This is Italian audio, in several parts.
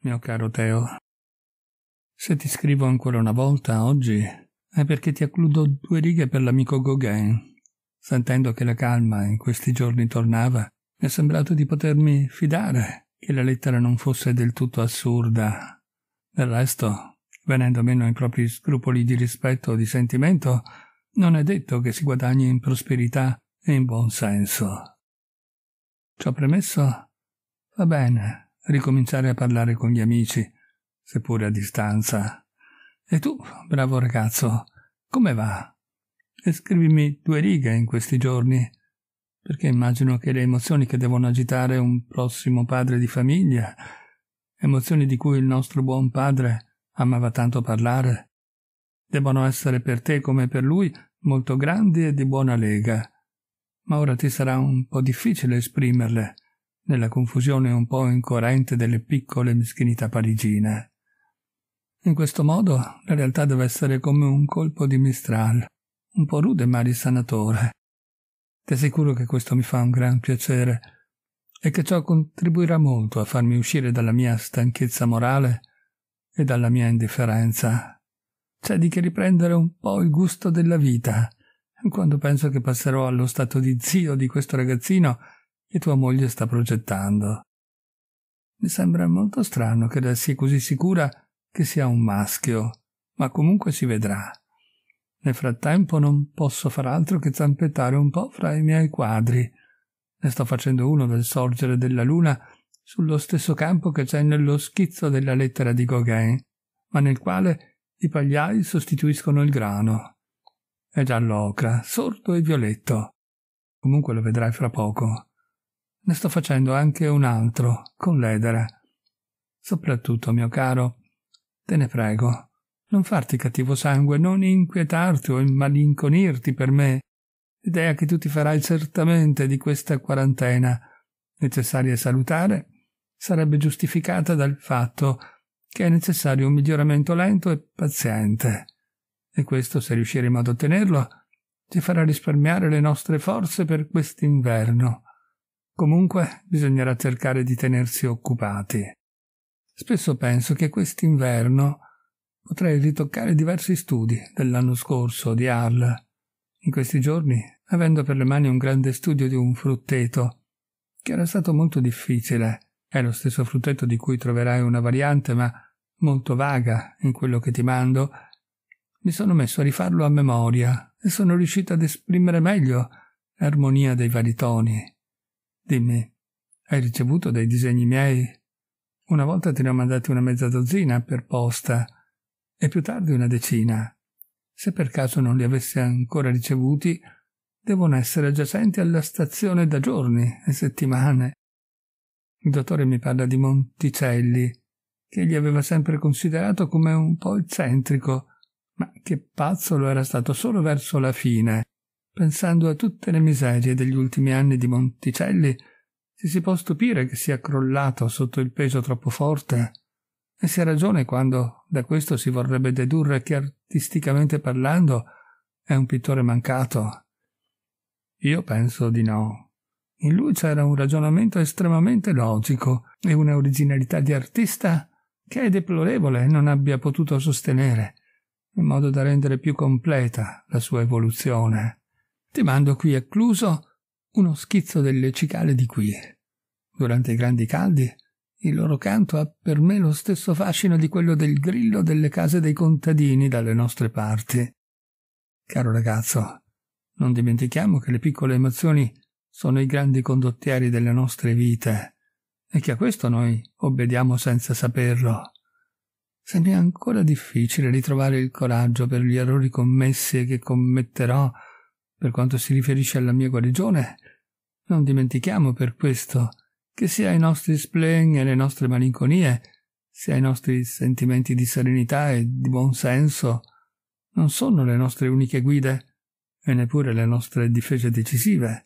mio caro Teo. Se ti scrivo ancora una volta oggi è perché ti accludo due righe per l'amico Gauguin. Sentendo che la calma in questi giorni tornava, mi è sembrato di potermi fidare che la lettera non fosse del tutto assurda. Del resto, venendo meno ai propri scrupoli di rispetto o di sentimento, non è detto che si guadagni in prosperità e in buon senso. Ciò premesso, va bene, ricominciare a parlare con gli amici, seppure a distanza. E tu, bravo ragazzo, come va? E scrivimi due righe in questi giorni, perché immagino che le emozioni che devono agitare un prossimo padre di famiglia, emozioni di cui il nostro buon padre amava tanto parlare, debbano essere per te come per lui molto grandi e di buona lega. Ma ora ti sarà un po' difficile esprimerle nella confusione un po' incoerente delle piccole meschinità parigine. In questo modo la realtà deve essere come un colpo di mistral, un po' rude ma risanatore. Ti assicuro che questo mi fa un gran piacere e che ciò contribuirà molto a farmi uscire dalla mia stanchezza morale e dalla mia indifferenza. C'è di che riprendere un po' il gusto della vita. Quando penso che passerò allo stato di zio di questo ragazzino, che tua moglie sta progettando. Mi sembra molto strano che lei sia così sicura che sia un maschio, ma comunque si vedrà. Nel frattempo non posso far altro che zampettare un po' fra i miei quadri. Ne sto facendo uno del sorgere della luna sullo stesso campo che c'è nello schizzo della lettera di Gauguin, ma nel quale i pagliai sostituiscono il grano. È giallo ocra, sordo e violetto. Comunque lo vedrai fra poco ne sto facendo anche un altro, con l'edera. Soprattutto, mio caro, te ne prego, non farti cattivo sangue, non inquietarti o immalinconirti per me. L'idea che tu ti farai certamente di questa quarantena, necessaria e salutare, sarebbe giustificata dal fatto che è necessario un miglioramento lento e paziente. E questo, se riusciremo ad ottenerlo, ci farà risparmiare le nostre forze per quest'inverno Comunque bisognerà cercare di tenersi occupati. Spesso penso che quest'inverno potrei ritoccare diversi studi dell'anno scorso di Arl. In questi giorni, avendo per le mani un grande studio di un frutteto, che era stato molto difficile, è lo stesso frutteto di cui troverai una variante, ma molto vaga in quello che ti mando, mi sono messo a rifarlo a memoria e sono riuscito ad esprimere meglio l'armonia dei vari toni Dimmi, hai ricevuto dei disegni miei? Una volta te ne ho mandati una mezza dozzina per posta e più tardi una decina. Se per caso non li avessi ancora ricevuti, devono essere giacenti alla stazione da giorni e settimane. Il dottore mi parla di Monticelli, che egli aveva sempre considerato come un po' eccentrico, ma che pazzo lo era stato solo verso la fine, pensando a tutte le miserie degli ultimi anni di Monticelli, ci si può stupire che sia crollato sotto il peso troppo forte. E si ha ragione quando da questo si vorrebbe dedurre che artisticamente parlando è un pittore mancato. Io penso di no. In lui c'era un ragionamento estremamente logico e una originalità di artista che è deplorevole non abbia potuto sostenere, in modo da rendere più completa la sua evoluzione. Ti mando qui a Cluso uno schizzo delle cicale di qui. Durante i grandi caldi il loro canto ha per me lo stesso fascino di quello del grillo delle case dei contadini dalle nostre parti. Caro ragazzo, non dimentichiamo che le piccole emozioni sono i grandi condottieri delle nostre vite e che a questo noi obbediamo senza saperlo. Se mi è ancora difficile ritrovare il coraggio per gli errori commessi e che commetterò per quanto si riferisce alla mia guarigione, non dimentichiamo per questo che sia i nostri spleen e le nostre malinconie, sia i nostri sentimenti di serenità e di buon senso, non sono le nostre uniche guide e neppure le nostre difese decisive,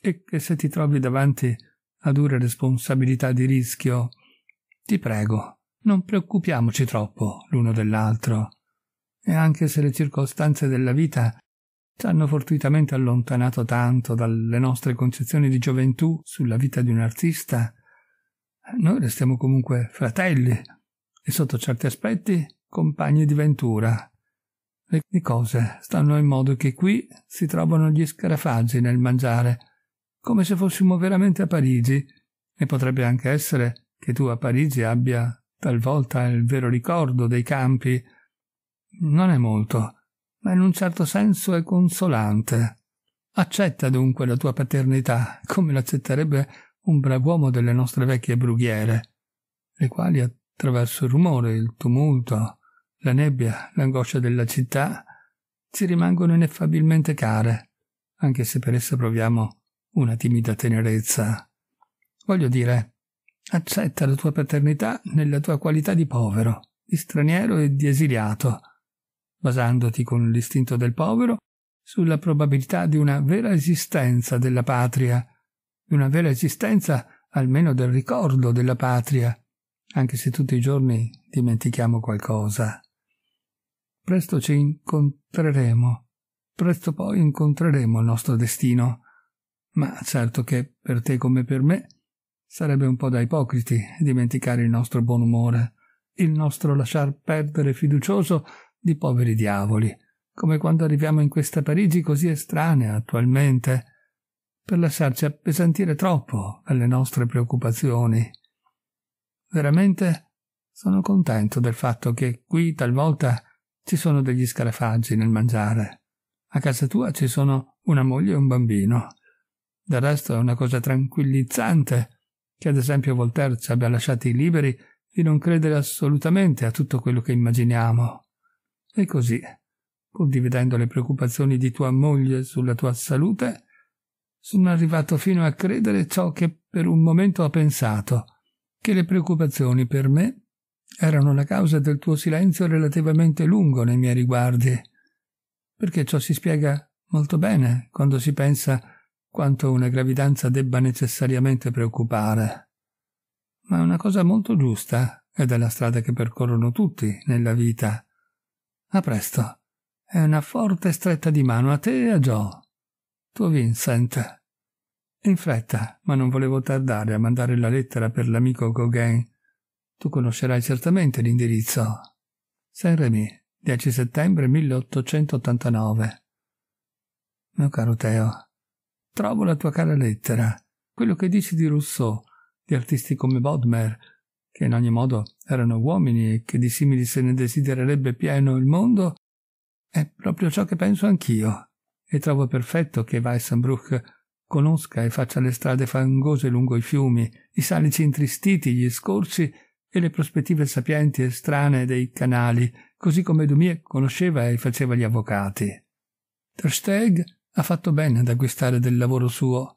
e che se ti trovi davanti a dure responsabilità di rischio, ti prego, non preoccupiamoci troppo l'uno dell'altro. E anche se le circostanze della vita ci hanno fortuitamente allontanato tanto dalle nostre concezioni di gioventù sulla vita di un artista, noi restiamo comunque fratelli e sotto certi aspetti compagni di ventura. Le cose stanno in modo che qui si trovano gli scarafaggi nel mangiare, come se fossimo veramente a Parigi, e potrebbe anche essere che tu a Parigi abbia talvolta il vero ricordo dei campi. Non è molto, ma in un certo senso è consolante. Accetta dunque la tua paternità, come l'accetterebbe un brav'uomo delle nostre vecchie brughiere, le quali attraverso il rumore, il tumulto, la nebbia, l'angoscia della città, ci rimangono ineffabilmente care, anche se per esse proviamo una timida tenerezza. Voglio dire, accetta la tua paternità nella tua qualità di povero, di straniero e di esiliato, basandoti con l'istinto del povero sulla probabilità di una vera esistenza della patria, di una vera esistenza almeno del ricordo della patria, anche se tutti i giorni dimentichiamo qualcosa. Presto ci incontreremo, presto poi incontreremo il nostro destino, ma certo che per te come per me sarebbe un po' da ipocriti dimenticare il nostro buon umore, il nostro lasciar perdere fiducioso di poveri diavoli, come quando arriviamo in questa Parigi così estranea attualmente, per lasciarci appesantire troppo alle nostre preoccupazioni. Veramente sono contento del fatto che qui talvolta ci sono degli scarafaggi nel mangiare. A casa tua ci sono una moglie e un bambino. Del resto è una cosa tranquillizzante che ad esempio Voltaire ci abbia lasciati liberi di non credere assolutamente a tutto quello che immaginiamo. E così, pur dividendo le preoccupazioni di tua moglie sulla tua salute, sono arrivato fino a credere ciò che per un momento ho pensato, che le preoccupazioni per me erano la causa del tuo silenzio relativamente lungo nei miei riguardi, perché ciò si spiega molto bene quando si pensa quanto una gravidanza debba necessariamente preoccupare. Ma è una cosa molto giusta ed è la strada che percorrono tutti nella vita. A presto. È una forte stretta di mano a te e a Joe. Tuo Vincent. In fretta, ma non volevo tardare a mandare la lettera per l'amico Gauguin. Tu conoscerai certamente l'indirizzo. Saint-Rémy, 10 settembre 1889. Mio caro Teo, trovo la tua cara lettera. Quello che dici di Rousseau, di artisti come Bodmer, che in ogni modo erano uomini e che di simili se ne desidererebbe pieno il mondo, è proprio ciò che penso anch'io, e trovo perfetto che Weissenbruch conosca e faccia le strade fangose lungo i fiumi, i salici intristiti, gli scorci e le prospettive sapienti e strane dei canali, così come Dumie conosceva e faceva gli avvocati. Ter Steg ha fatto bene ad acquistare del lavoro suo.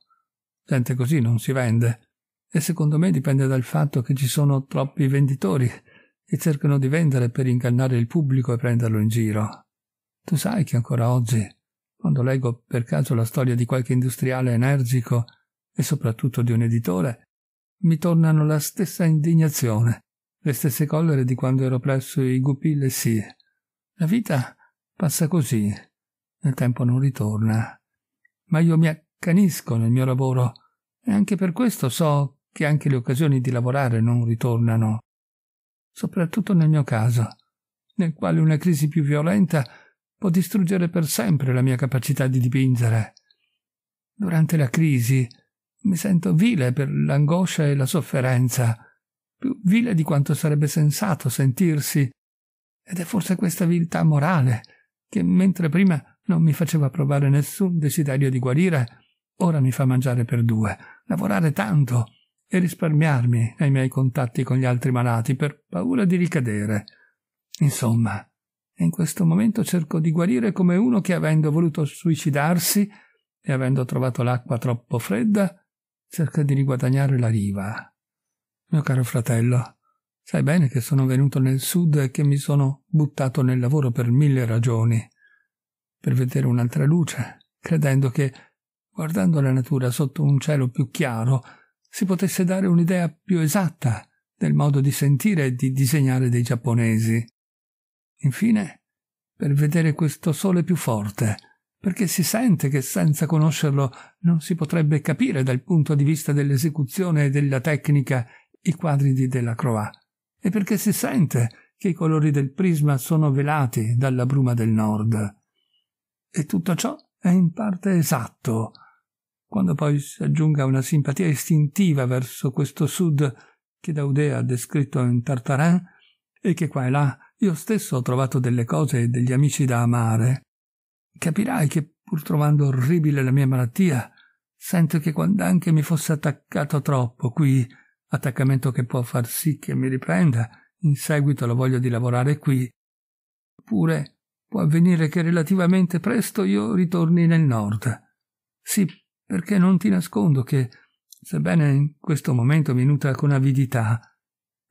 Gente così non si vende, e secondo me dipende dal fatto che ci sono troppi venditori che cercano di vendere per ingannare il pubblico e prenderlo in giro. Tu sai che ancora oggi, quando leggo per caso la storia di qualche industriale energico e soprattutto di un editore, mi tornano la stessa indignazione, le stesse collere di quando ero presso i Gupil e sì. La vita passa così, il tempo non ritorna. Ma io mi accanisco nel mio lavoro e anche per questo so che anche le occasioni di lavorare non ritornano. Soprattutto nel mio caso, nel quale una crisi più violenta può distruggere per sempre la mia capacità di dipingere. Durante la crisi mi sento vile per l'angoscia e la sofferenza, più vile di quanto sarebbe sensato sentirsi, ed è forse questa viltà morale che mentre prima non mi faceva provare nessun desiderio di guarire, ora mi fa mangiare per due, lavorare tanto e risparmiarmi ai miei contatti con gli altri malati per paura di ricadere. Insomma, in questo momento cerco di guarire come uno che avendo voluto suicidarsi e avendo trovato l'acqua troppo fredda, cerca di riguadagnare la riva. Mio caro fratello, sai bene che sono venuto nel sud e che mi sono buttato nel lavoro per mille ragioni, per vedere un'altra luce, credendo che, guardando la natura sotto un cielo più chiaro, si potesse dare un'idea più esatta del modo di sentire e di disegnare dei giapponesi. Infine, per vedere questo sole più forte, perché si sente che senza conoscerlo non si potrebbe capire dal punto di vista dell'esecuzione e della tecnica i quadri di Delacroix, e perché si sente che i colori del prisma sono velati dalla bruma del nord. E tutto ciò è in parte esatto, quando poi si aggiunga una simpatia istintiva verso questo sud che Daudea ha descritto in Tartarin e che qua e là io stesso ho trovato delle cose e degli amici da amare, capirai che pur trovando orribile la mia malattia, sento che quando anche mi fosse attaccato troppo qui, attaccamento che può far sì che mi riprenda, in seguito la voglia di lavorare qui, oppure può avvenire che relativamente presto io ritorni nel nord. Sì, perché non ti nascondo che, sebbene in questo momento venuta con avidità,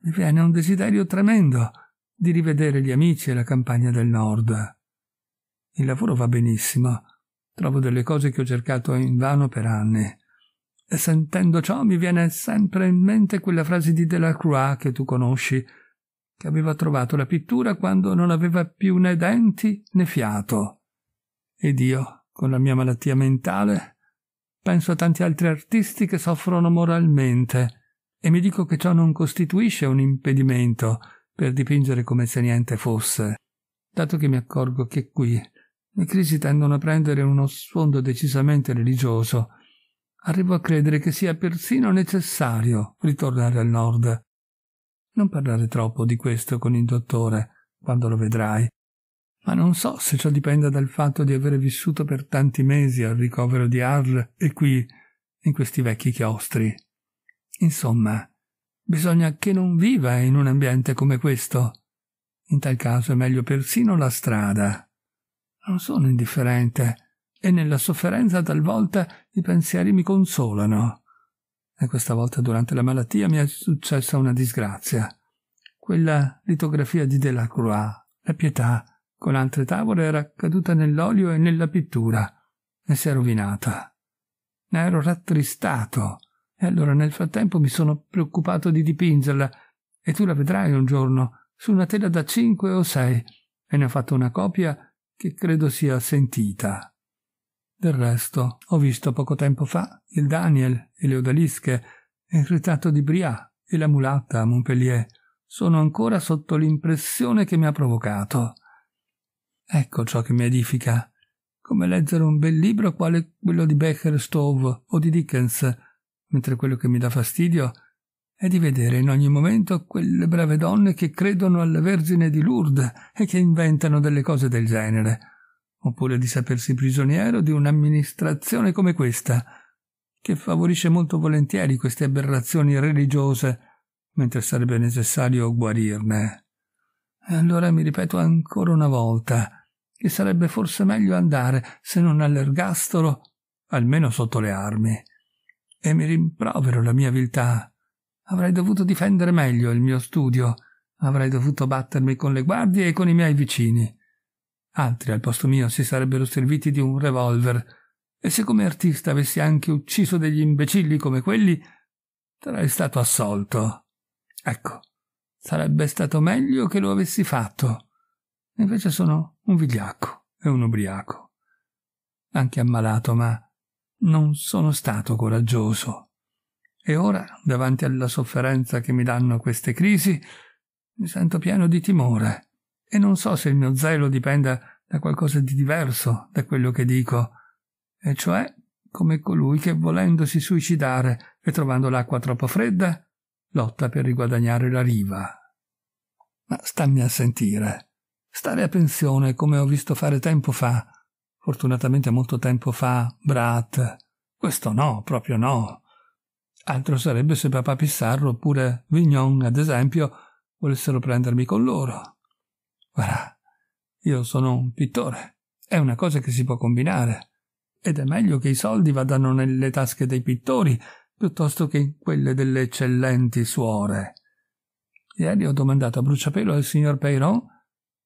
mi viene un desiderio tremendo di rivedere gli amici e la campagna del nord. Il lavoro va benissimo, trovo delle cose che ho cercato invano per anni. E sentendo ciò mi viene sempre in mente quella frase di Delacroix che tu conosci, che aveva trovato la pittura quando non aveva più né denti né fiato. Ed io, con la mia malattia mentale, penso a tanti altri artisti che soffrono moralmente e mi dico che ciò non costituisce un impedimento per dipingere come se niente fosse, dato che mi accorgo che qui le crisi tendono a prendere uno sfondo decisamente religioso. Arrivo a credere che sia persino necessario ritornare al nord. Non parlare troppo di questo con il dottore quando lo vedrai ma non so se ciò dipenda dal fatto di avere vissuto per tanti mesi al ricovero di Arles e qui, in questi vecchi chiostri. Insomma, bisogna che non viva in un ambiente come questo. In tal caso è meglio persino la strada. Non sono indifferente, e nella sofferenza talvolta i pensieri mi consolano. E questa volta durante la malattia mi è successa una disgrazia. Quella litografia di Delacroix, la pietà, con altre tavole era caduta nell'olio e nella pittura e si è rovinata. Ne ero rattristato e allora nel frattempo mi sono preoccupato di dipingerla e tu la vedrai un giorno su una tela da cinque o sei e ne ho fatto una copia che credo sia sentita. Del resto, ho visto poco tempo fa il Daniel e le odalische e il ritratto di Brià e la mulatta a Montpellier. Sono ancora sotto l'impressione che mi ha provocato. Ecco ciò che mi edifica. Come leggere un bel libro quale quello di Becker Stowe o di Dickens, mentre quello che mi dà fastidio è di vedere in ogni momento quelle brave donne che credono alla Vergine di Lourdes e che inventano delle cose del genere, oppure di sapersi prigioniero di un'amministrazione come questa, che favorisce molto volentieri queste aberrazioni religiose, mentre sarebbe necessario guarirne. Allora mi ripeto ancora una volta che sarebbe forse meglio andare, se non all'ergastolo, almeno sotto le armi. E mi rimprovero la mia viltà. Avrei dovuto difendere meglio il mio studio, avrei dovuto battermi con le guardie e con i miei vicini. Altri al posto mio si sarebbero serviti di un revolver, e se come artista avessi anche ucciso degli imbecilli come quelli, sarei stato assolto. Ecco, Sarebbe stato meglio che lo avessi fatto. Invece sono un vigliacco e un ubriaco. Anche ammalato, ma non sono stato coraggioso. E ora, davanti alla sofferenza che mi danno queste crisi, mi sento pieno di timore e non so se il mio zelo dipenda da qualcosa di diverso da quello che dico, e cioè come colui che volendosi suicidare e trovando l'acqua troppo fredda lotta per riguadagnare la riva. Ma stammi a sentire. Stare a pensione, come ho visto fare tempo fa, fortunatamente molto tempo fa, Brat. Questo no, proprio no. Altro sarebbe se papà Pissarro oppure Vignon, ad esempio, volessero prendermi con loro. Guarda, io sono un pittore. È una cosa che si può combinare. Ed è meglio che i soldi vadano nelle tasche dei pittori piuttosto che in quelle delle eccellenti suore. Ieri ho domandato a bruciapelo al signor Peyron,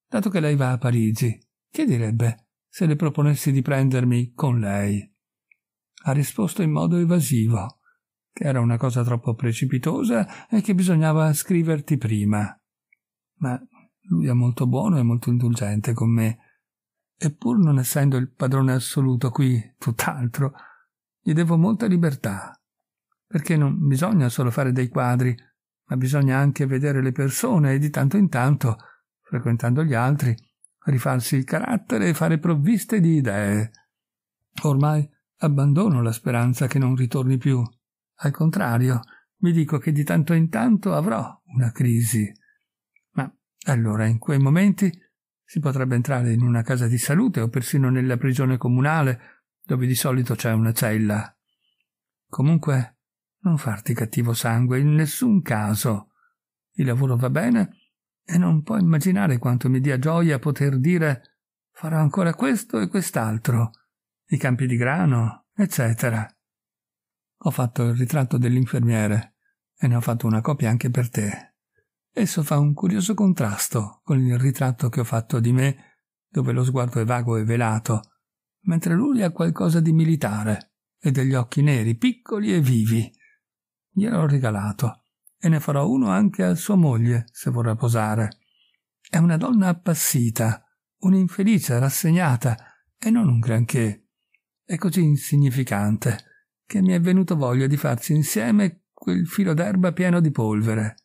dato che lei va a Parigi, che direbbe se le proponessi di prendermi con lei? Ha risposto in modo evasivo, che era una cosa troppo precipitosa e che bisognava scriverti prima. Ma lui è molto buono e molto indulgente con me, e pur non essendo il padrone assoluto qui, tutt'altro, gli devo molta libertà perché non bisogna solo fare dei quadri, ma bisogna anche vedere le persone e di tanto in tanto, frequentando gli altri, rifarsi il carattere e fare provviste di idee. Ormai abbandono la speranza che non ritorni più. Al contrario, mi dico che di tanto in tanto avrò una crisi. Ma allora in quei momenti si potrebbe entrare in una casa di salute o persino nella prigione comunale, dove di solito c'è una cella. Comunque non farti cattivo sangue in nessun caso. Il lavoro va bene e non puoi immaginare quanto mi dia gioia poter dire farò ancora questo e quest'altro, i campi di grano, eccetera. Ho fatto il ritratto dell'infermiere e ne ho fatto una copia anche per te. Esso fa un curioso contrasto con il ritratto che ho fatto di me, dove lo sguardo è vago e velato, mentre lui ha qualcosa di militare e degli occhi neri, piccoli e vivi. Gliel'ho regalato e ne farò uno anche a sua moglie se vorrà posare. È una donna appassita, un'infelice rassegnata e non un granché. È così insignificante che mi è venuto voglia di farsi insieme quel filo d'erba pieno di polvere.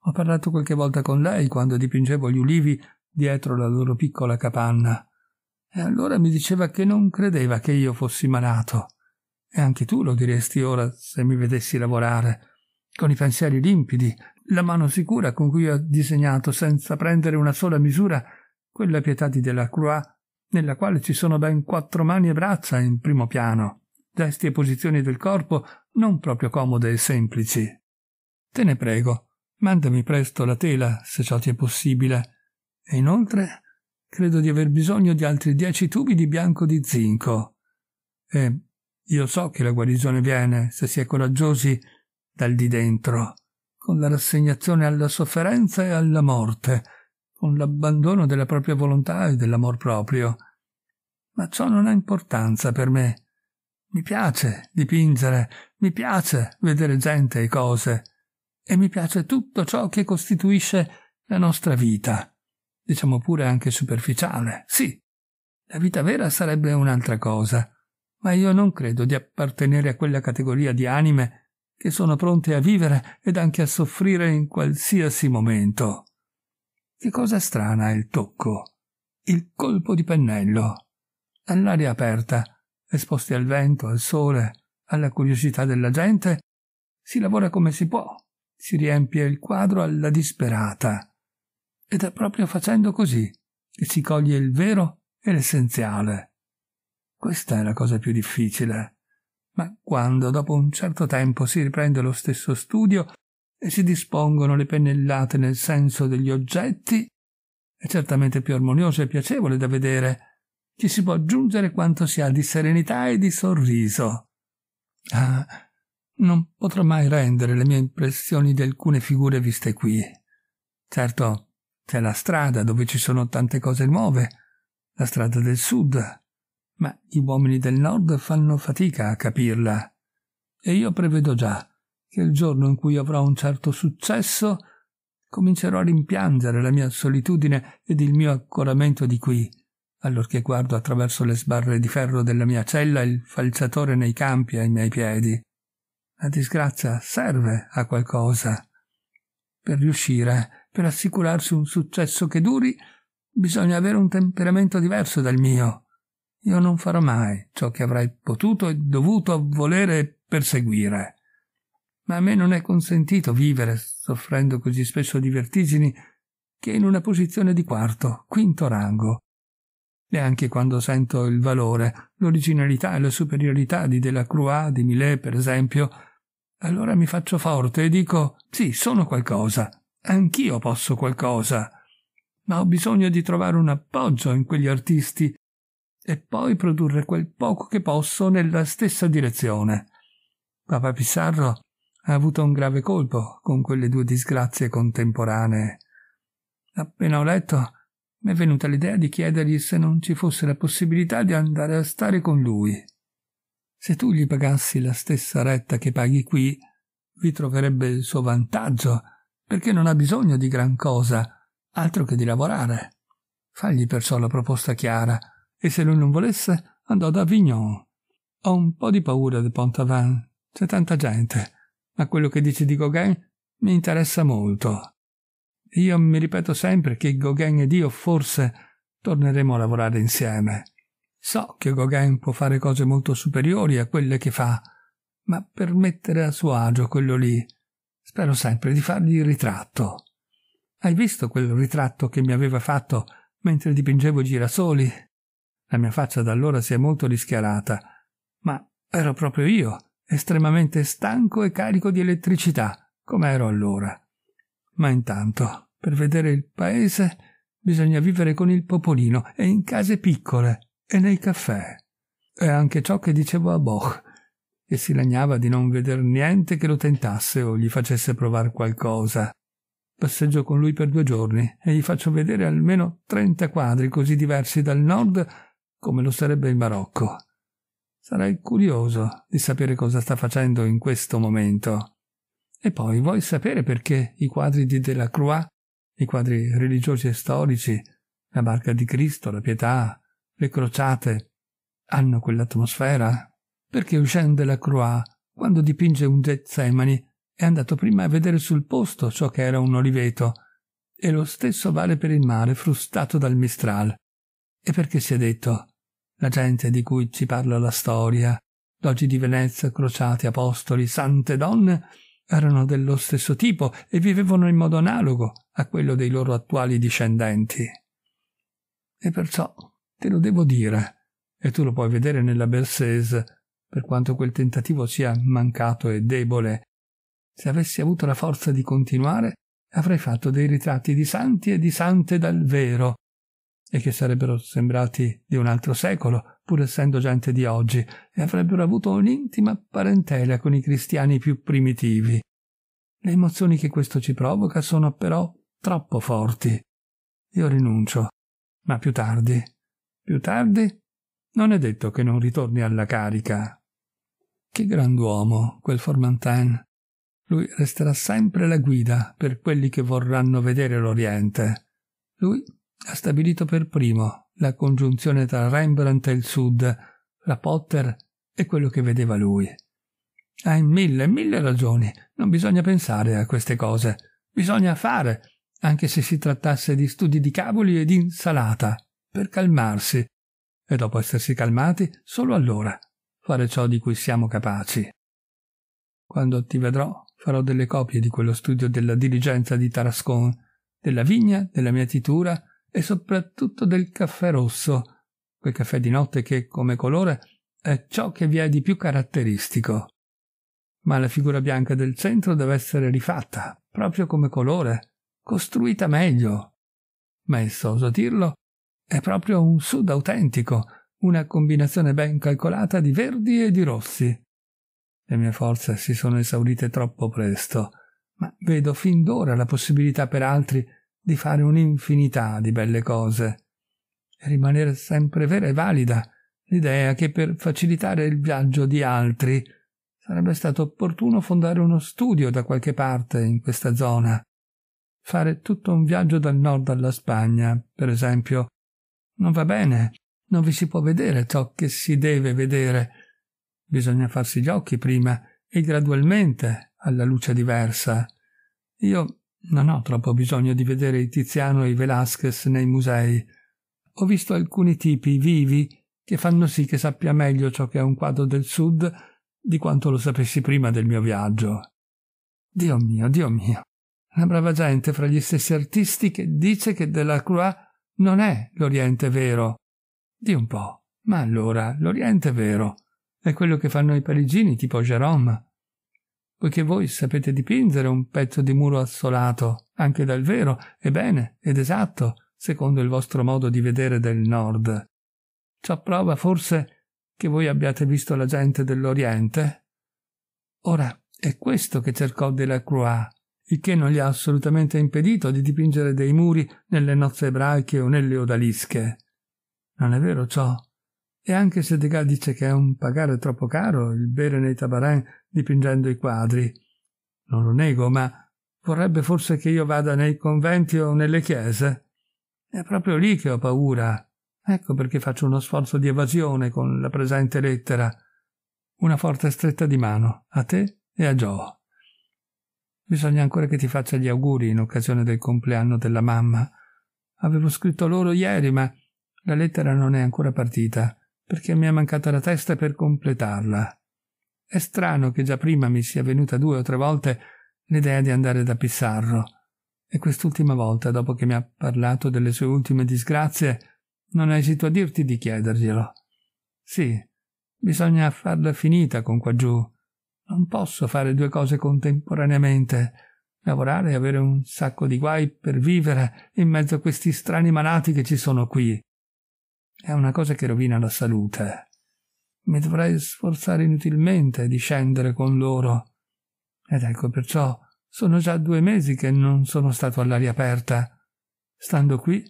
Ho parlato qualche volta con lei quando dipingevo gli ulivi dietro la loro piccola capanna, e allora mi diceva che non credeva che io fossi malato e anche tu lo diresti ora se mi vedessi lavorare, con i pensieri limpidi, la mano sicura con cui ho disegnato senza prendere una sola misura quella pietà di Delacroix nella quale ci sono ben quattro mani e braccia in primo piano, gesti e posizioni del corpo non proprio comode e semplici. Te ne prego, mandami presto la tela, se ciò ti è possibile. E inoltre, credo di aver bisogno di altri dieci tubi di bianco di zinco. E io so che la guarigione viene se si è coraggiosi dal di dentro, con la rassegnazione alla sofferenza e alla morte, con l'abbandono della propria volontà e dell'amor proprio. Ma ciò non ha importanza per me. Mi piace dipingere, mi piace vedere gente e cose, e mi piace tutto ciò che costituisce la nostra vita, diciamo pure anche superficiale, sì. La vita vera sarebbe un'altra cosa ma io non credo di appartenere a quella categoria di anime che sono pronte a vivere ed anche a soffrire in qualsiasi momento. Che cosa strana è il tocco, il colpo di pennello, all'aria aperta, esposti al vento, al sole, alla curiosità della gente, si lavora come si può, si riempie il quadro alla disperata. Ed è proprio facendo così che si coglie il vero e l'essenziale. Questa è la cosa più difficile. Ma quando, dopo un certo tempo, si riprende lo stesso studio e si dispongono le pennellate nel senso degli oggetti, è certamente più armonioso e piacevole da vedere. Ci si può aggiungere quanto si ha di serenità e di sorriso. Ah, non potrò mai rendere le mie impressioni di alcune figure viste qui. Certo, c'è la strada dove ci sono tante cose nuove, la strada del sud, ma gli uomini del nord fanno fatica a capirla. E io prevedo già che il giorno in cui avrò un certo successo comincerò a rimpiangere la mia solitudine ed il mio accoramento di qui, allorché guardo attraverso le sbarre di ferro della mia cella il falciatore nei campi ai miei piedi. La disgrazia serve a qualcosa. Per riuscire, per assicurarsi un successo che duri, bisogna avere un temperamento diverso dal mio io non farò mai ciò che avrai potuto e dovuto volere perseguire. Ma a me non è consentito vivere soffrendo così spesso di vertigini che in una posizione di quarto, quinto rango. Neanche quando sento il valore, l'originalità e la superiorità di Delacroix, di Millet, per esempio, allora mi faccio forte e dico sì, sono qualcosa, anch'io posso qualcosa, ma ho bisogno di trovare un appoggio in quegli artisti e poi produrre quel poco che posso nella stessa direzione. Papa Pissarro ha avuto un grave colpo con quelle due disgrazie contemporanee. Appena ho letto, mi è venuta l'idea di chiedergli se non ci fosse la possibilità di andare a stare con lui. Se tu gli pagassi la stessa retta che paghi qui, vi troverebbe il suo vantaggio, perché non ha bisogno di gran cosa, altro che di lavorare. Fagli perciò la proposta chiara, e se lui non volesse andò da Avignon. Ho un po' di paura del Pont Aven, c'è tanta gente, ma quello che dici di Gauguin mi interessa molto. Io mi ripeto sempre che Gauguin ed io forse torneremo a lavorare insieme. So che Gauguin può fare cose molto superiori a quelle che fa, ma per mettere a suo agio quello lì, spero sempre di fargli il ritratto. Hai visto quel ritratto che mi aveva fatto mentre dipingevo i girasoli? La mia faccia da allora si è molto rischiarata, ma ero proprio io, estremamente stanco e carico di elettricità, come ero allora. Ma intanto, per vedere il paese, bisogna vivere con il popolino e in case piccole e nei caffè. È anche ciò che dicevo a Boch, che si lagnava di non veder niente che lo tentasse o gli facesse provare qualcosa. Passeggio con lui per due giorni e gli faccio vedere almeno trenta quadri così diversi dal nord come lo sarebbe il Marocco. Sarei curioso di sapere cosa sta facendo in questo momento. E poi vuoi sapere perché i quadri di Delacroix, i quadri religiosi e storici, la barca di Cristo, la pietà, le crociate, hanno quell'atmosfera? Perché Eugène Delacroix, quando dipinge un Getsemani, è andato prima a vedere sul posto ciò che era un oliveto, e lo stesso vale per il mare frustato dal mistral. E perché si è detto la gente di cui ci parla la storia, doggi di Venezia, crociati, apostoli, sante donne, erano dello stesso tipo e vivevano in modo analogo a quello dei loro attuali discendenti. E perciò te lo devo dire, e tu lo puoi vedere nella Bersese, per quanto quel tentativo sia mancato e debole. Se avessi avuto la forza di continuare, avrei fatto dei ritratti di santi e di sante dal vero, e che sarebbero sembrati di un altro secolo, pur essendo gente di oggi, e avrebbero avuto un'intima parentela con i cristiani più primitivi. Le emozioni che questo ci provoca sono però troppo forti. Io rinuncio, ma più tardi. Più tardi? Non è detto che non ritorni alla carica. Che grand'uomo, quel Formantin. Lui resterà sempre la guida per quelli che vorranno vedere l'Oriente. Lui ha stabilito per primo la congiunzione tra Rembrandt e il Sud, la Potter e quello che vedeva lui. Hai mille, mille ragioni, non bisogna pensare a queste cose, bisogna fare, anche se si trattasse di studi di cavoli e di insalata, per calmarsi, e dopo essersi calmati, solo allora fare ciò di cui siamo capaci. Quando ti vedrò, farò delle copie di quello studio della diligenza di Tarascon, della vigna, della mia titura, e soprattutto del caffè rosso, quel caffè di notte che, come colore, è ciò che vi è di più caratteristico. Ma la figura bianca del centro deve essere rifatta, proprio come colore, costruita meglio. Ma esso, oso dirlo, è proprio un sud autentico, una combinazione ben calcolata di verdi e di rossi. Le mie forze si sono esaurite troppo presto, ma vedo fin d'ora la possibilità per altri di fare un'infinità di belle cose e rimanere sempre vera e valida l'idea che per facilitare il viaggio di altri sarebbe stato opportuno fondare uno studio da qualche parte in questa zona. Fare tutto un viaggio dal nord alla Spagna, per esempio, non va bene, non vi si può vedere ciò che si deve vedere. Bisogna farsi gli occhi prima e gradualmente alla luce diversa. Io non ho troppo bisogno di vedere i Tiziano e i Velasquez nei musei. Ho visto alcuni tipi vivi che fanno sì che sappia meglio ciò che è un quadro del Sud di quanto lo sapessi prima del mio viaggio. Dio mio, Dio mio. La brava gente fra gli stessi artisti che dice che Delacroix non è l'Oriente vero. Di un po'. Ma allora, l'Oriente vero. È quello che fanno i parigini tipo Jérôme poiché voi sapete dipingere un pezzo di muro assolato, anche dal vero, e bene, ed esatto, secondo il vostro modo di vedere del nord. Ciò prova forse che voi abbiate visto la gente dell'Oriente? Ora, è questo che cercò della Croix, il che non gli ha assolutamente impedito di dipingere dei muri nelle nozze ebraiche o nelle odalische. Non è vero ciò? E anche se Degas dice che è un pagare troppo caro il bere nei tabarin dipingendo i quadri, non lo nego, ma vorrebbe forse che io vada nei conventi o nelle chiese? È proprio lì che ho paura. Ecco perché faccio uno sforzo di evasione con la presente lettera. Una forte stretta di mano a te e a Joe. Bisogna ancora che ti faccia gli auguri in occasione del compleanno della mamma. Avevo scritto loro ieri, ma la lettera non è ancora partita perché mi è mancata la testa per completarla. È strano che già prima mi sia venuta due o tre volte l'idea di andare da Pissarro, e quest'ultima volta, dopo che mi ha parlato delle sue ultime disgrazie, non esito a dirti di chiederglielo. Sì, bisogna farla finita con qua giù. Non posso fare due cose contemporaneamente. Lavorare e avere un sacco di guai per vivere in mezzo a questi strani malati che ci sono qui. È una cosa che rovina la salute. Mi dovrei sforzare inutilmente di scendere con loro. Ed ecco perciò sono già due mesi che non sono stato all'aria aperta. Stando qui,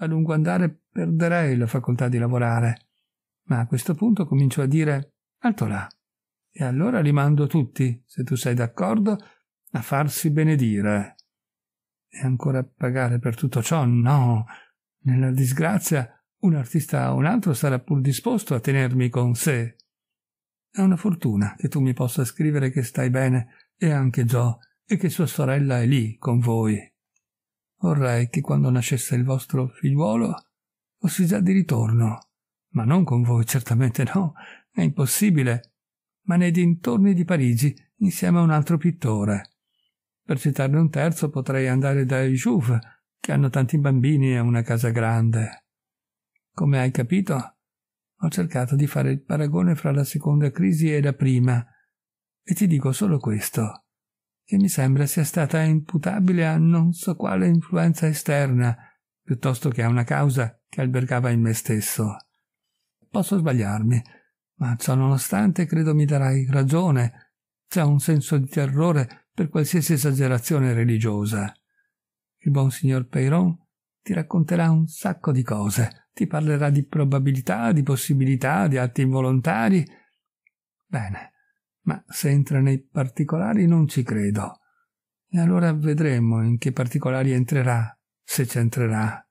a lungo andare perderei la facoltà di lavorare. Ma a questo punto comincio a dire alto là. E allora li mando tutti, se tu sei d'accordo, a farsi benedire. E ancora pagare per tutto ciò? No. Nella disgrazia un artista o un altro sarà pur disposto a tenermi con sé. È una fortuna che tu mi possa scrivere che stai bene e anche Joe e che sua sorella è lì con voi. Vorrei che quando nascesse il vostro figliuolo fossi già di ritorno, ma non con voi, certamente no, è impossibile, ma nei dintorni di Parigi insieme a un altro pittore. Per citarne un terzo potrei andare dai Jouve, che hanno tanti bambini e una casa grande. Come hai capito? Ho cercato di fare il paragone fra la seconda crisi e la prima, e ti dico solo questo, che mi sembra sia stata imputabile a non so quale influenza esterna, piuttosto che a una causa che albergava in me stesso. Posso sbagliarmi, ma ciò nonostante credo mi darai ragione. C'è un senso di terrore per qualsiasi esagerazione religiosa. Il buon signor Peyron ti racconterà un sacco di cose, ti parlerà di probabilità, di possibilità, di atti involontari. Bene, ma se entra nei particolari non ci credo. E allora vedremo in che particolari entrerà, se ci entrerà.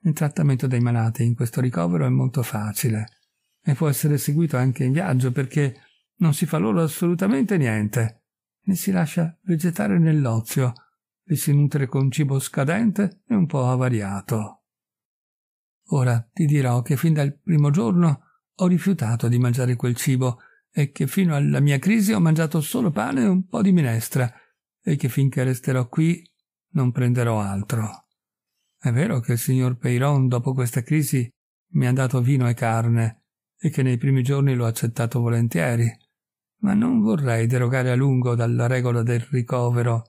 Il trattamento dei malati in questo ricovero è molto facile e può essere seguito anche in viaggio perché non si fa loro assolutamente niente. Li si lascia vegetare nell'ozio, e si nutre con cibo scadente e un po' avariato. Ora ti dirò che fin dal primo giorno ho rifiutato di mangiare quel cibo e che fino alla mia crisi ho mangiato solo pane e un po' di minestra e che finché resterò qui non prenderò altro. È vero che il signor Peyron dopo questa crisi mi ha dato vino e carne e che nei primi giorni l'ho accettato volentieri, ma non vorrei derogare a lungo dalla regola del ricovero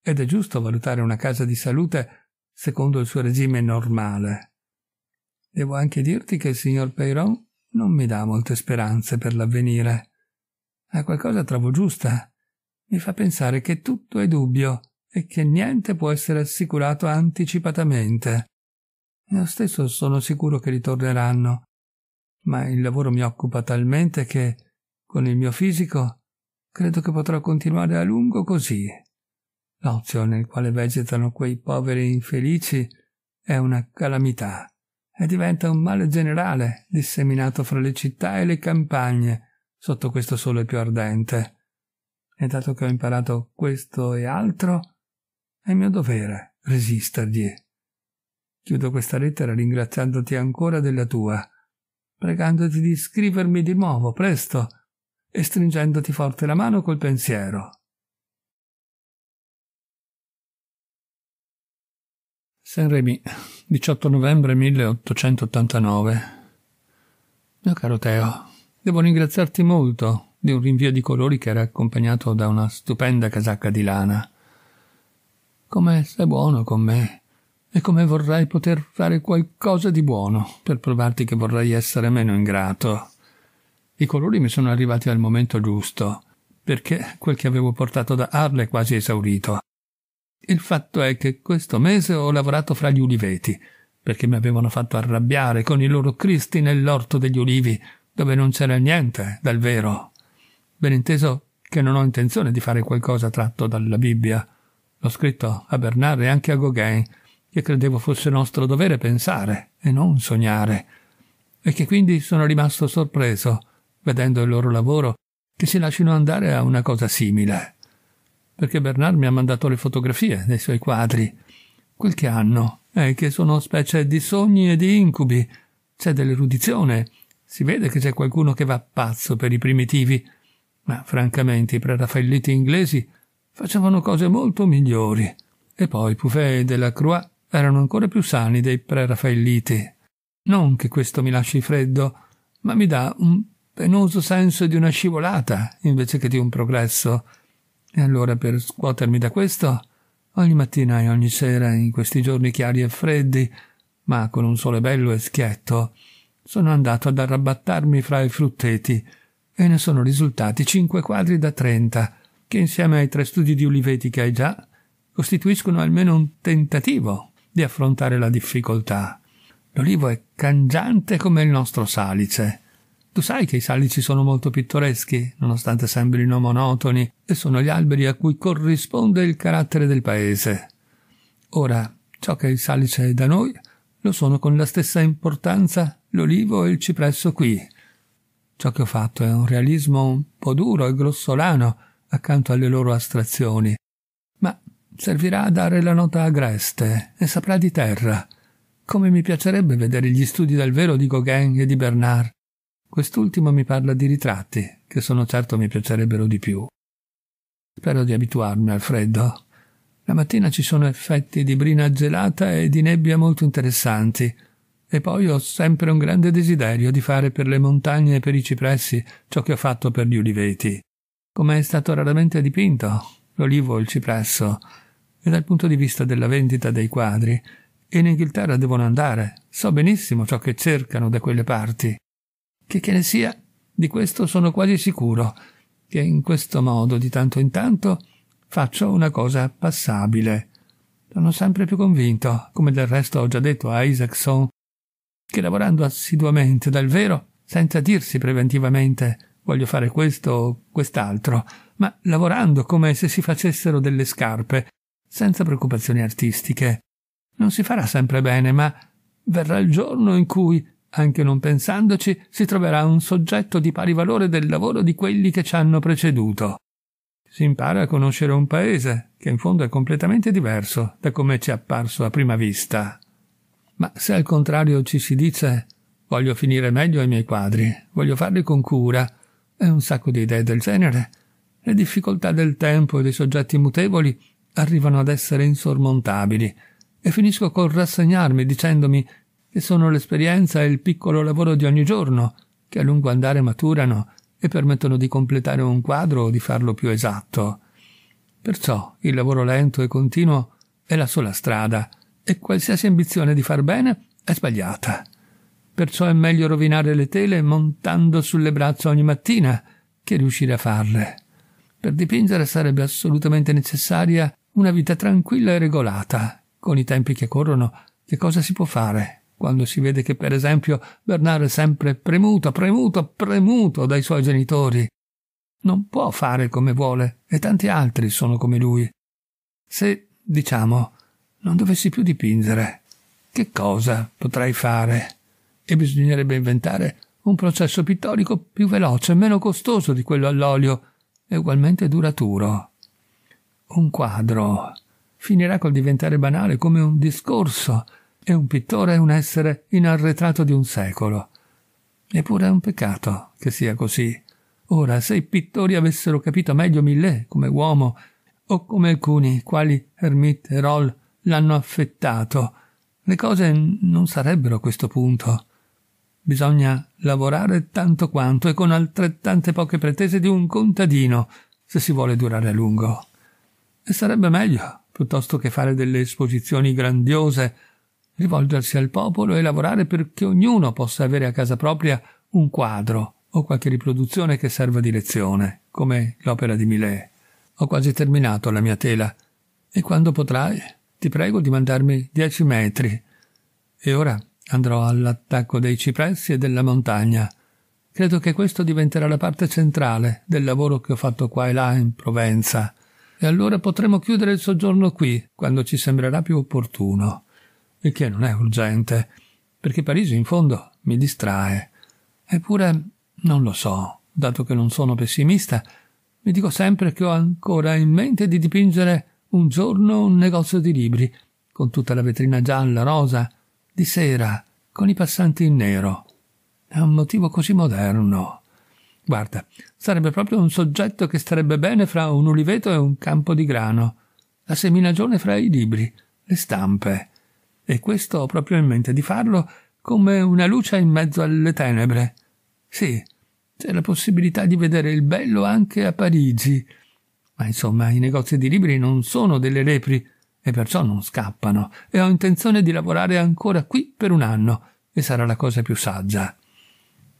ed è giusto valutare una casa di salute secondo il suo regime normale. Devo anche dirti che il signor Peyron non mi dà molte speranze per l'avvenire. A qualcosa trovo giusta. Mi fa pensare che tutto è dubbio e che niente può essere assicurato anticipatamente. Io stesso sono sicuro che ritorneranno, ma il lavoro mi occupa talmente che, con il mio fisico, credo che potrò continuare a lungo così. L'ozio nel quale vegetano quei poveri infelici è una calamità e diventa un male generale disseminato fra le città e le campagne sotto questo sole più ardente. E dato che ho imparato questo e altro, è mio dovere resistergli. Chiudo questa lettera ringraziandoti ancora della tua, pregandoti di scrivermi di nuovo presto e stringendoti forte la mano col pensiero. Sanremi, 18 novembre 1889. Mio caro Teo, devo ringraziarti molto di un rinvio di colori che era accompagnato da una stupenda casacca di lana. Come sei buono con me e come vorrei poter fare qualcosa di buono per provarti che vorrei essere meno ingrato. I colori mi sono arrivati al momento giusto, perché quel che avevo portato da Arle è quasi esaurito il fatto è che questo mese ho lavorato fra gli uliveti, perché mi avevano fatto arrabbiare con i loro cristi nell'orto degli ulivi, dove non c'era niente dal vero. Ben inteso che non ho intenzione di fare qualcosa tratto dalla Bibbia. L'ho scritto a Bernard e anche a Gauguin, che credevo fosse nostro dovere pensare e non sognare, e che quindi sono rimasto sorpreso, vedendo il loro lavoro, che si lasciano andare a una cosa simile perché Bernard mi ha mandato le fotografie dei suoi quadri. Quel che hanno è che sono specie di sogni e di incubi. C'è dell'erudizione. Si vede che c'è qualcuno che va pazzo per i primitivi. Ma francamente i preraffaelliti inglesi facevano cose molto migliori. E poi Puffet e Delacroix erano ancora più sani dei preraffaelliti. Non che questo mi lasci freddo, ma mi dà un penoso senso di una scivolata invece che di un progresso. E allora per scuotermi da questo, ogni mattina e ogni sera, in questi giorni chiari e freddi, ma con un sole bello e schietto, sono andato ad arrabattarmi fra i frutteti e ne sono risultati cinque quadri da trenta, che insieme ai tre studi di Olivetti che hai già, costituiscono almeno un tentativo di affrontare la difficoltà. L'olivo è cangiante come il nostro salice. Tu sai che i salici sono molto pittoreschi, nonostante sembrino monotoni, e sono gli alberi a cui corrisponde il carattere del paese. Ora, ciò che il salice è da noi, lo sono con la stessa importanza l'olivo e il cipresso qui. Ciò che ho fatto è un realismo un po' duro e grossolano accanto alle loro astrazioni, ma servirà a dare la nota agreste e saprà di terra. Come mi piacerebbe vedere gli studi del vero di Gauguin e di Bernard, Quest'ultimo mi parla di ritratti, che sono certo mi piacerebbero di più. Spero di abituarmi al freddo. La mattina ci sono effetti di brina gelata e di nebbia molto interessanti. E poi ho sempre un grande desiderio di fare per le montagne e per i cipressi ciò che ho fatto per gli uliveti. Come è stato raramente dipinto, l'olivo e il cipresso, e dal punto di vista della vendita dei quadri, in Inghilterra devono andare, so benissimo ciò che cercano da quelle parti. Che che ne sia, di questo sono quasi sicuro, che in questo modo di tanto in tanto faccio una cosa passabile. Sono sempre più convinto, come del resto ho già detto a Isaacson, che lavorando assiduamente dal vero, senza dirsi preventivamente voglio fare questo o quest'altro, ma lavorando come se si facessero delle scarpe, senza preoccupazioni artistiche. Non si farà sempre bene, ma verrà il giorno in cui anche non pensandoci, si troverà un soggetto di pari valore del lavoro di quelli che ci hanno preceduto. Si impara a conoscere un paese, che in fondo è completamente diverso da come ci è apparso a prima vista. Ma se al contrario ci si dice voglio finire meglio i miei quadri, voglio farli con cura, e un sacco di idee del genere, le difficoltà del tempo e dei soggetti mutevoli arrivano ad essere insormontabili, e finisco col rassegnarmi dicendomi e sono l'esperienza e il piccolo lavoro di ogni giorno che a lungo andare maturano e permettono di completare un quadro o di farlo più esatto. Perciò il lavoro lento e continuo è la sola strada e qualsiasi ambizione di far bene è sbagliata. Perciò è meglio rovinare le tele montando sulle braccia ogni mattina che riuscire a farle. Per dipingere sarebbe assolutamente necessaria una vita tranquilla e regolata. Con i tempi che corrono, che cosa si può fare? quando si vede che, per esempio, Bernard è sempre premuto, premuto, premuto dai suoi genitori. Non può fare come vuole e tanti altri sono come lui. Se, diciamo, non dovessi più dipingere, che cosa potrei fare? E bisognerebbe inventare un processo pittorico più veloce, meno costoso di quello all'olio e ugualmente duraturo. Un quadro finirà col diventare banale come un discorso e un pittore è un essere inarretrato di un secolo. Eppure è un peccato che sia così. Ora, se i pittori avessero capito meglio Millet come uomo, o come alcuni, quali Hermit e Roll, l'hanno affettato, le cose non sarebbero a questo punto. Bisogna lavorare tanto quanto e con altrettante poche pretese di un contadino, se si vuole durare a lungo. E sarebbe meglio, piuttosto che fare delle esposizioni grandiose rivolgersi al popolo e lavorare perché ognuno possa avere a casa propria un quadro o qualche riproduzione che serva di lezione, come l'opera di Millet. Ho quasi terminato la mia tela e quando potrai ti prego di mandarmi dieci metri. E ora andrò all'attacco dei cipressi e della montagna. Credo che questo diventerà la parte centrale del lavoro che ho fatto qua e là in Provenza. E allora potremo chiudere il soggiorno qui, quando ci sembrerà più opportuno il che non è urgente, perché Parigi in fondo mi distrae. Eppure, non lo so, dato che non sono pessimista, mi dico sempre che ho ancora in mente di dipingere un giorno un negozio di libri, con tutta la vetrina gialla, rosa, di sera, con i passanti in nero. È un motivo così moderno. Guarda, sarebbe proprio un soggetto che starebbe bene fra un uliveto e un campo di grano, la seminagione fra i libri, le stampe, e questo ho proprio in mente di farlo come una luce in mezzo alle tenebre. Sì, c'è la possibilità di vedere il bello anche a Parigi. Ma insomma, i negozi di libri non sono delle lepri e perciò non scappano e ho intenzione di lavorare ancora qui per un anno e sarà la cosa più saggia.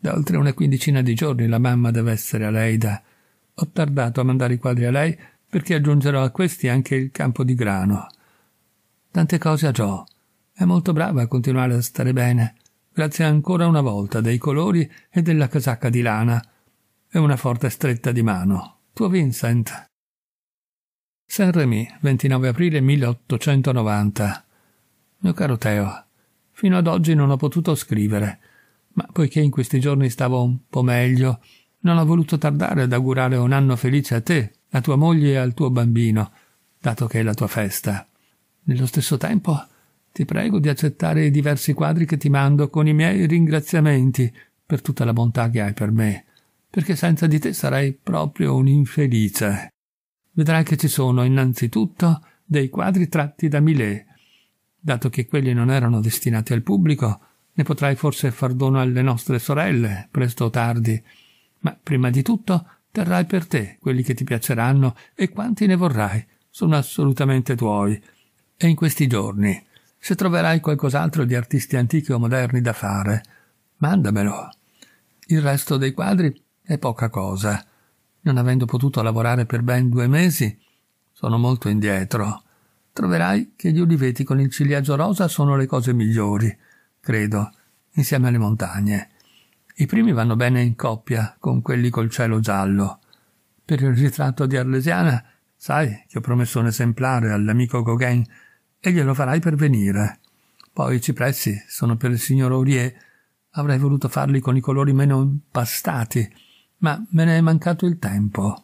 Da oltre una quindicina di giorni la mamma deve essere a Leida. Ho tardato a mandare i quadri a lei perché aggiungerò a questi anche il campo di grano. Tante cose a Joe è molto brava a continuare a stare bene, grazie ancora una volta dei colori e della casacca di lana e una forte stretta di mano. Tuo Vincent. San Remy, 29 aprile 1890. Mio caro Teo, fino ad oggi non ho potuto scrivere, ma poiché in questi giorni stavo un po' meglio, non ho voluto tardare ad augurare un anno felice a te, a tua moglie e al tuo bambino, dato che è la tua festa. Nello stesso tempo ti prego di accettare i diversi quadri che ti mando con i miei ringraziamenti per tutta la bontà che hai per me, perché senza di te sarei proprio un infelice. Vedrai che ci sono innanzitutto dei quadri tratti da Millet. Dato che quelli non erano destinati al pubblico, ne potrai forse far dono alle nostre sorelle, presto o tardi. Ma prima di tutto terrai per te quelli che ti piaceranno e quanti ne vorrai. Sono assolutamente tuoi. E in questi giorni se troverai qualcos'altro di artisti antichi o moderni da fare, mandamelo. Il resto dei quadri è poca cosa. Non avendo potuto lavorare per ben due mesi, sono molto indietro. Troverai che gli uliveti con il ciliegio rosa sono le cose migliori, credo, insieme alle montagne. I primi vanno bene in coppia con quelli col cielo giallo. Per il ritratto di Arlesiana, sai che ho promesso un esemplare all'amico Gauguin e glielo farai pervenire. Poi i cipressi sono per il signor Aurier. Avrei voluto farli con i colori meno impastati, ma me ne è mancato il tempo.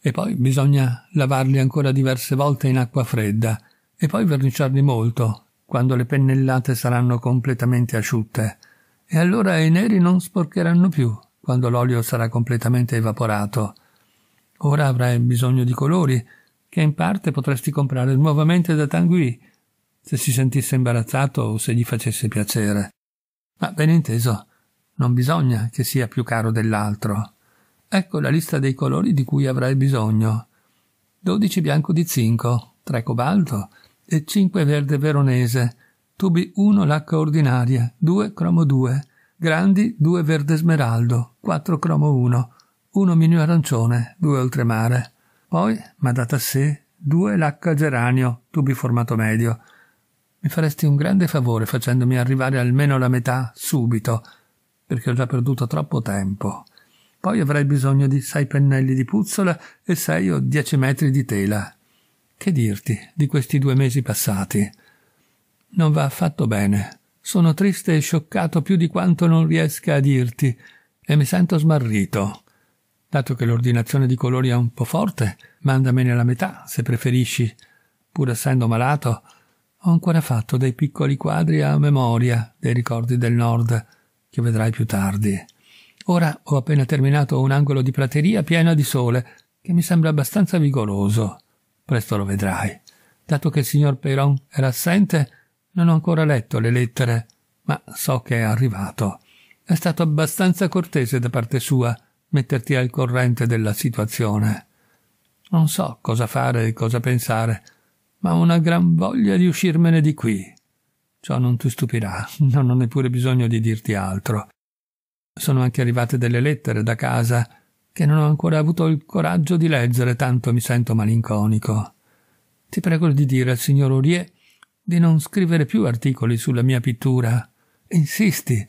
E poi bisogna lavarli ancora diverse volte in acqua fredda, e poi verniciarli molto, quando le pennellate saranno completamente asciutte. E allora i neri non sporcheranno più, quando l'olio sarà completamente evaporato. Ora avrai bisogno di colori, che in parte potresti comprare nuovamente da Tanguy, se si sentisse imbarazzato o se gli facesse piacere. Ma ben inteso, non bisogna che sia più caro dell'altro. Ecco la lista dei colori di cui avrai bisogno. 12 bianco di zinco, 3 cobalto e 5 verde veronese, tubi 1 lacca ordinaria, 2 cromo 2, grandi 2 verde smeraldo, 4 cromo 1, 1 minio arancione, 2 oltremare. Poi m'ha dato a sé due lacca geranio, tubi formato medio. Mi faresti un grande favore facendomi arrivare almeno la metà subito, perché ho già perduto troppo tempo. Poi avrei bisogno di sei pennelli di puzzola e sei o dieci metri di tela. Che dirti di questi due mesi passati? Non va affatto bene. Sono triste e scioccato più di quanto non riesca a dirti, e mi sento smarrito. Dato che l'ordinazione di colori è un po' forte, mandamene la metà, se preferisci. Pur essendo malato, ho ancora fatto dei piccoli quadri a memoria dei ricordi del nord, che vedrai più tardi. Ora ho appena terminato un angolo di prateria pieno di sole, che mi sembra abbastanza vigoroso. Presto lo vedrai. Dato che il signor Peyron era assente, non ho ancora letto le lettere, ma so che è arrivato. È stato abbastanza cortese da parte sua metterti al corrente della situazione. Non so cosa fare e cosa pensare, ma ho una gran voglia di uscirmene di qui. Ciò non ti stupirà, non ho neppure bisogno di dirti altro. Sono anche arrivate delle lettere da casa che non ho ancora avuto il coraggio di leggere, tanto mi sento malinconico. Ti prego di dire al signor Urie di non scrivere più articoli sulla mia pittura. Insisti,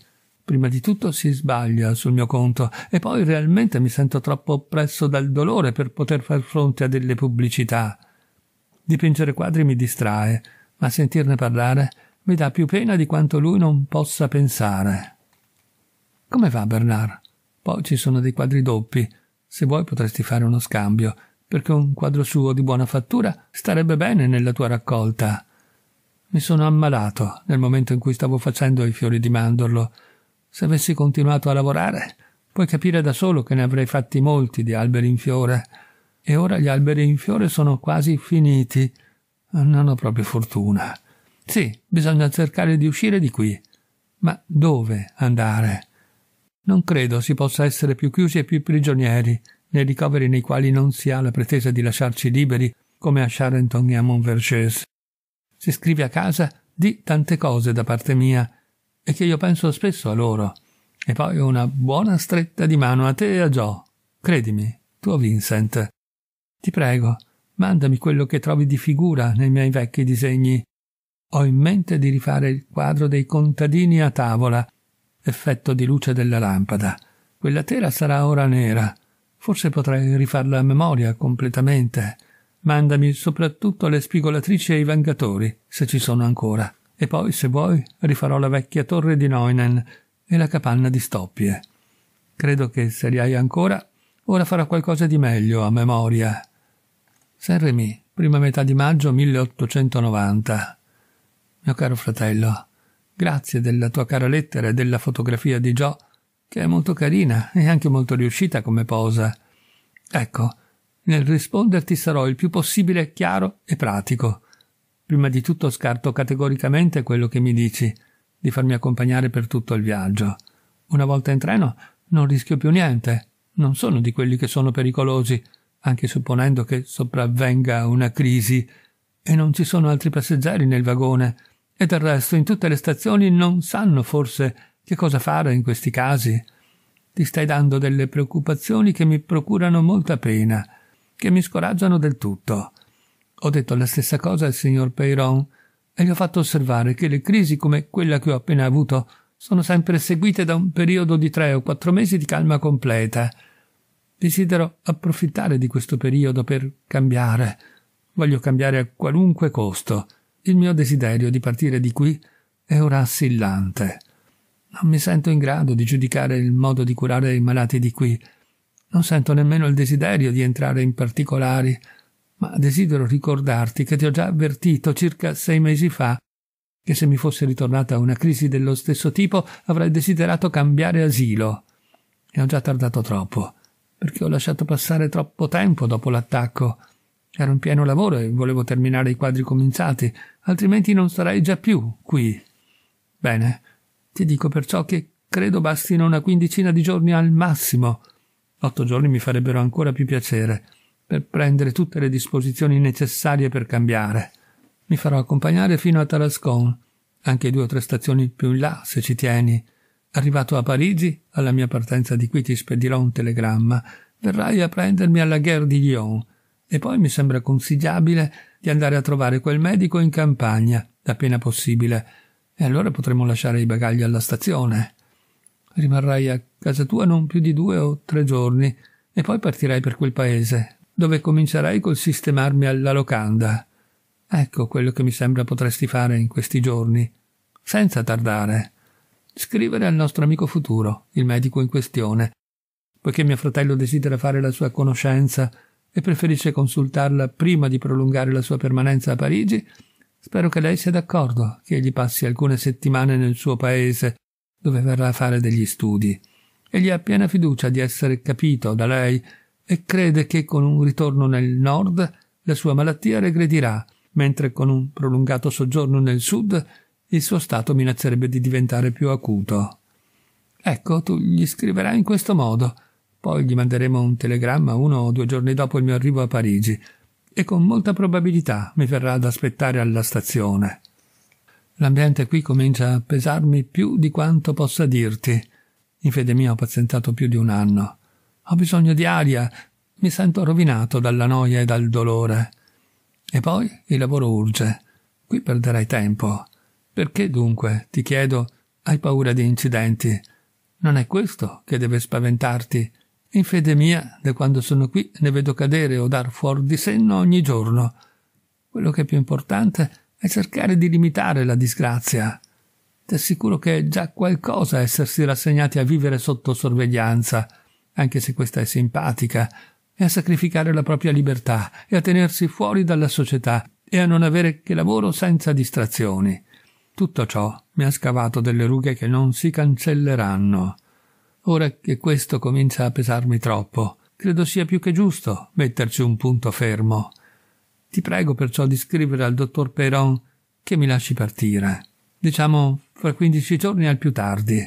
Prima di tutto si sbaglia sul mio conto e poi realmente mi sento troppo oppresso dal dolore per poter far fronte a delle pubblicità. Dipingere quadri mi distrae, ma sentirne parlare mi dà più pena di quanto lui non possa pensare. Come va Bernard? Poi ci sono dei quadri doppi. Se vuoi potresti fare uno scambio, perché un quadro suo di buona fattura starebbe bene nella tua raccolta. Mi sono ammalato nel momento in cui stavo facendo i fiori di mandorlo se avessi continuato a lavorare, puoi capire da solo che ne avrei fatti molti di alberi in fiore. E ora gli alberi in fiore sono quasi finiti. Non ho proprio fortuna. Sì, bisogna cercare di uscire di qui. Ma dove andare? Non credo si possa essere più chiusi e più prigionieri, nei ricoveri nei quali non si ha la pretesa di lasciarci liberi, come a Charenton e a Montvergès. Se scrivi a casa, di tante cose da parte mia, e che io penso spesso a loro. E poi una buona stretta di mano a te e a Joe. Credimi, tuo Vincent. Ti prego, mandami quello che trovi di figura nei miei vecchi disegni. Ho in mente di rifare il quadro dei contadini a tavola, effetto di luce della lampada. Quella tela sarà ora nera. Forse potrei rifarla a memoria completamente. Mandami soprattutto le spigolatrici e i vangatori, se ci sono ancora. E poi, se vuoi, rifarò la vecchia torre di Neunen e la capanna di Stoppie. Credo che, se li hai ancora, ora farò qualcosa di meglio a memoria. saint prima metà di maggio 1890. Mio caro fratello, grazie della tua cara lettera e della fotografia di Gio, che è molto carina e anche molto riuscita come posa. Ecco, nel risponderti sarò il più possibile chiaro e pratico. Prima di tutto scarto categoricamente quello che mi dici, di farmi accompagnare per tutto il viaggio. Una volta in treno non rischio più niente. Non sono di quelli che sono pericolosi, anche supponendo che sopravvenga una crisi, e non ci sono altri passeggeri nel vagone, e del resto in tutte le stazioni non sanno forse che cosa fare in questi casi. Ti stai dando delle preoccupazioni che mi procurano molta pena, che mi scoraggiano del tutto. Ho detto la stessa cosa al signor Peyron e gli ho fatto osservare che le crisi come quella che ho appena avuto sono sempre seguite da un periodo di tre o quattro mesi di calma completa. Desidero approfittare di questo periodo per cambiare. Voglio cambiare a qualunque costo. Il mio desiderio di partire di qui è ora assillante. Non mi sento in grado di giudicare il modo di curare i malati di qui. Non sento nemmeno il desiderio di entrare in particolari ma desidero ricordarti che ti ho già avvertito circa sei mesi fa che se mi fosse ritornata una crisi dello stesso tipo avrei desiderato cambiare asilo. E ho già tardato troppo, perché ho lasciato passare troppo tempo dopo l'attacco. Ero in pieno lavoro e volevo terminare i quadri cominciati, altrimenti non sarei già più qui. Bene, ti dico perciò che credo bastino una quindicina di giorni al massimo. Otto giorni mi farebbero ancora più piacere per prendere tutte le disposizioni necessarie per cambiare. Mi farò accompagnare fino a Tarascon, anche due o tre stazioni più in là, se ci tieni. Arrivato a Parigi, alla mia partenza di qui ti spedirò un telegramma. Verrai a prendermi alla Guerre di Lyon. E poi mi sembra consigliabile di andare a trovare quel medico in campagna, appena possibile. E allora potremo lasciare i bagagli alla stazione. Rimarrai a casa tua non più di due o tre giorni, e poi partirai per quel paese, dove comincerai col sistemarmi alla locanda. Ecco quello che mi sembra potresti fare in questi giorni, senza tardare. Scrivere al nostro amico futuro, il medico in questione, poiché mio fratello desidera fare la sua conoscenza e preferisce consultarla prima di prolungare la sua permanenza a Parigi, spero che lei sia d'accordo che egli passi alcune settimane nel suo paese, dove verrà a fare degli studi. Egli ha piena fiducia di essere capito da lei e crede che con un ritorno nel nord la sua malattia regredirà, mentre con un prolungato soggiorno nel sud il suo stato minaccerebbe di diventare più acuto. Ecco, tu gli scriverai in questo modo. Poi gli manderemo un telegramma uno o due giorni dopo il mio arrivo a Parigi e con molta probabilità mi verrà ad aspettare alla stazione. L'ambiente qui comincia a pesarmi più di quanto possa dirti. In fede mia ho pazientato più di un anno. Ho bisogno di aria. Mi sento rovinato dalla noia e dal dolore. E poi il lavoro urge. Qui perderai tempo. Perché dunque, ti chiedo, hai paura di incidenti? Non è questo che deve spaventarti. In fede mia, da quando sono qui, ne vedo cadere o dar fuor di senno ogni giorno. Quello che è più importante è cercare di limitare la disgrazia. T'assicuro che è già qualcosa essersi rassegnati a vivere sotto sorveglianza anche se questa è simpatica, e a sacrificare la propria libertà e a tenersi fuori dalla società e a non avere che lavoro senza distrazioni. Tutto ciò mi ha scavato delle rughe che non si cancelleranno. Ora che questo comincia a pesarmi troppo, credo sia più che giusto metterci un punto fermo. Ti prego perciò di scrivere al dottor Peron che mi lasci partire. Diciamo fra quindici giorni al più tardi.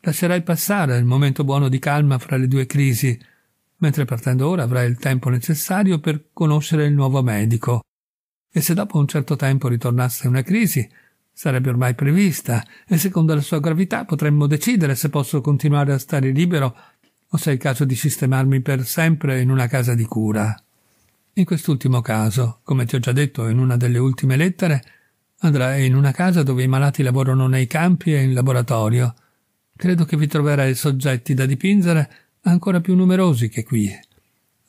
Lascerai passare il momento buono di calma fra le due crisi, mentre partendo ora avrai il tempo necessario per conoscere il nuovo medico. E se dopo un certo tempo ritornasse una crisi, sarebbe ormai prevista, e secondo la sua gravità potremmo decidere se posso continuare a stare libero o se è il caso di sistemarmi per sempre in una casa di cura. In quest'ultimo caso, come ti ho già detto in una delle ultime lettere, andrai in una casa dove i malati lavorano nei campi e in laboratorio, credo che vi troverai soggetti da dipingere ancora più numerosi che qui.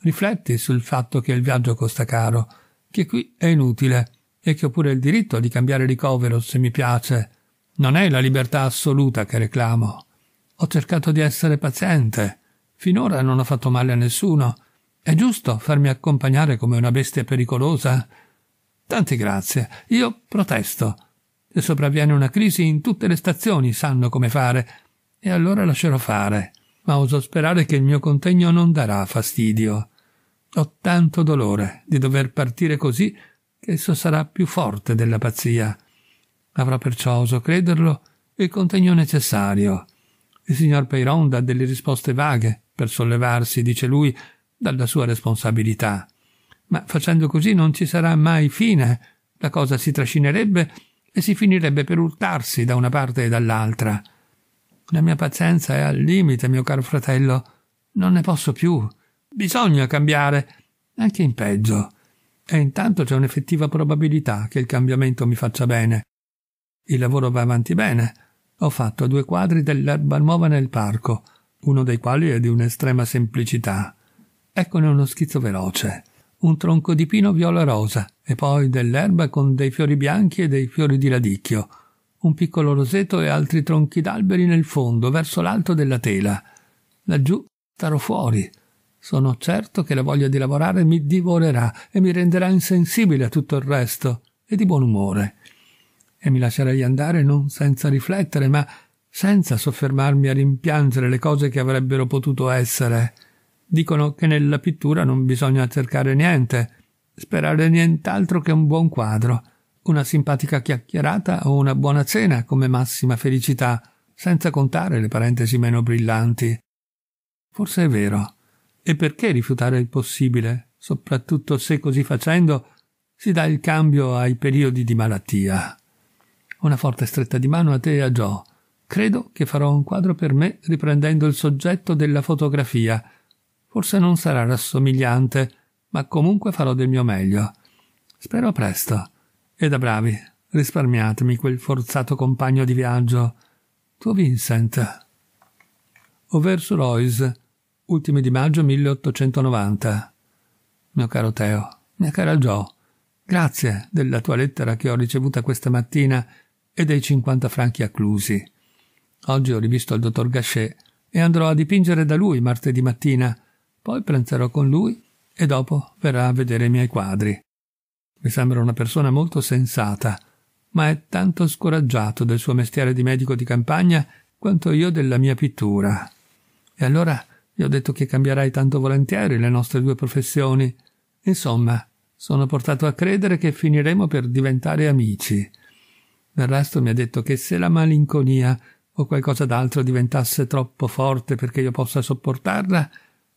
Rifletti sul fatto che il viaggio costa caro, che qui è inutile e che ho pure il diritto di cambiare ricovero se mi piace. Non è la libertà assoluta che reclamo. Ho cercato di essere paziente. Finora non ho fatto male a nessuno. È giusto farmi accompagnare come una bestia pericolosa? Tante grazie. Io protesto. Se sopravviene una crisi in tutte le stazioni sanno come fare e allora lascerò fare, ma oso sperare che il mio contegno non darà fastidio. Ho tanto dolore di dover partire così che esso sarà più forte della pazzia. Avrò perciò, oso crederlo, il contegno necessario. Il signor Peyron dà delle risposte vaghe per sollevarsi, dice lui, dalla sua responsabilità. Ma facendo così non ci sarà mai fine. La cosa si trascinerebbe e si finirebbe per urtarsi da una parte e dall'altra. La mia pazienza è al limite, mio caro fratello. Non ne posso più. Bisogna cambiare, anche in peggio. E intanto c'è un'effettiva probabilità che il cambiamento mi faccia bene. Il lavoro va avanti bene. Ho fatto due quadri dell'erba nuova nel parco, uno dei quali è di un'estrema semplicità. Eccone uno schizzo veloce. Un tronco di pino viola rosa e poi dell'erba con dei fiori bianchi e dei fiori di radicchio un piccolo roseto e altri tronchi d'alberi nel fondo, verso l'alto della tela. Laggiù starò fuori. Sono certo che la voglia di lavorare mi divorerà e mi renderà insensibile a tutto il resto e di buon umore. E mi lascerei andare non senza riflettere, ma senza soffermarmi a rimpiangere le cose che avrebbero potuto essere. Dicono che nella pittura non bisogna cercare niente, sperare nient'altro che un buon quadro una simpatica chiacchierata o una buona cena come massima felicità, senza contare le parentesi meno brillanti. Forse è vero. E perché rifiutare il possibile, soprattutto se così facendo si dà il cambio ai periodi di malattia? Una forte stretta di mano a te e a Joe. Credo che farò un quadro per me riprendendo il soggetto della fotografia. Forse non sarà rassomigliante, ma comunque farò del mio meglio. Spero presto. E da bravi, risparmiatemi quel forzato compagno di viaggio. Tuo Vincent. Overs Royce, ultimi di maggio 1890. Mio caro Teo, mia cara Jo, grazie della tua lettera che ho ricevuta questa mattina e dei 50 franchi acclusi. Oggi ho rivisto il dottor Gachet e andrò a dipingere da lui martedì mattina. Poi pranzerò con lui e dopo verrà a vedere i miei quadri. Mi sembra una persona molto sensata, ma è tanto scoraggiato del suo mestiere di medico di campagna quanto io della mia pittura. E allora gli ho detto che cambierai tanto volentieri le nostre due professioni. Insomma, sono portato a credere che finiremo per diventare amici. Del resto mi ha detto che se la malinconia o qualcosa d'altro diventasse troppo forte perché io possa sopportarla,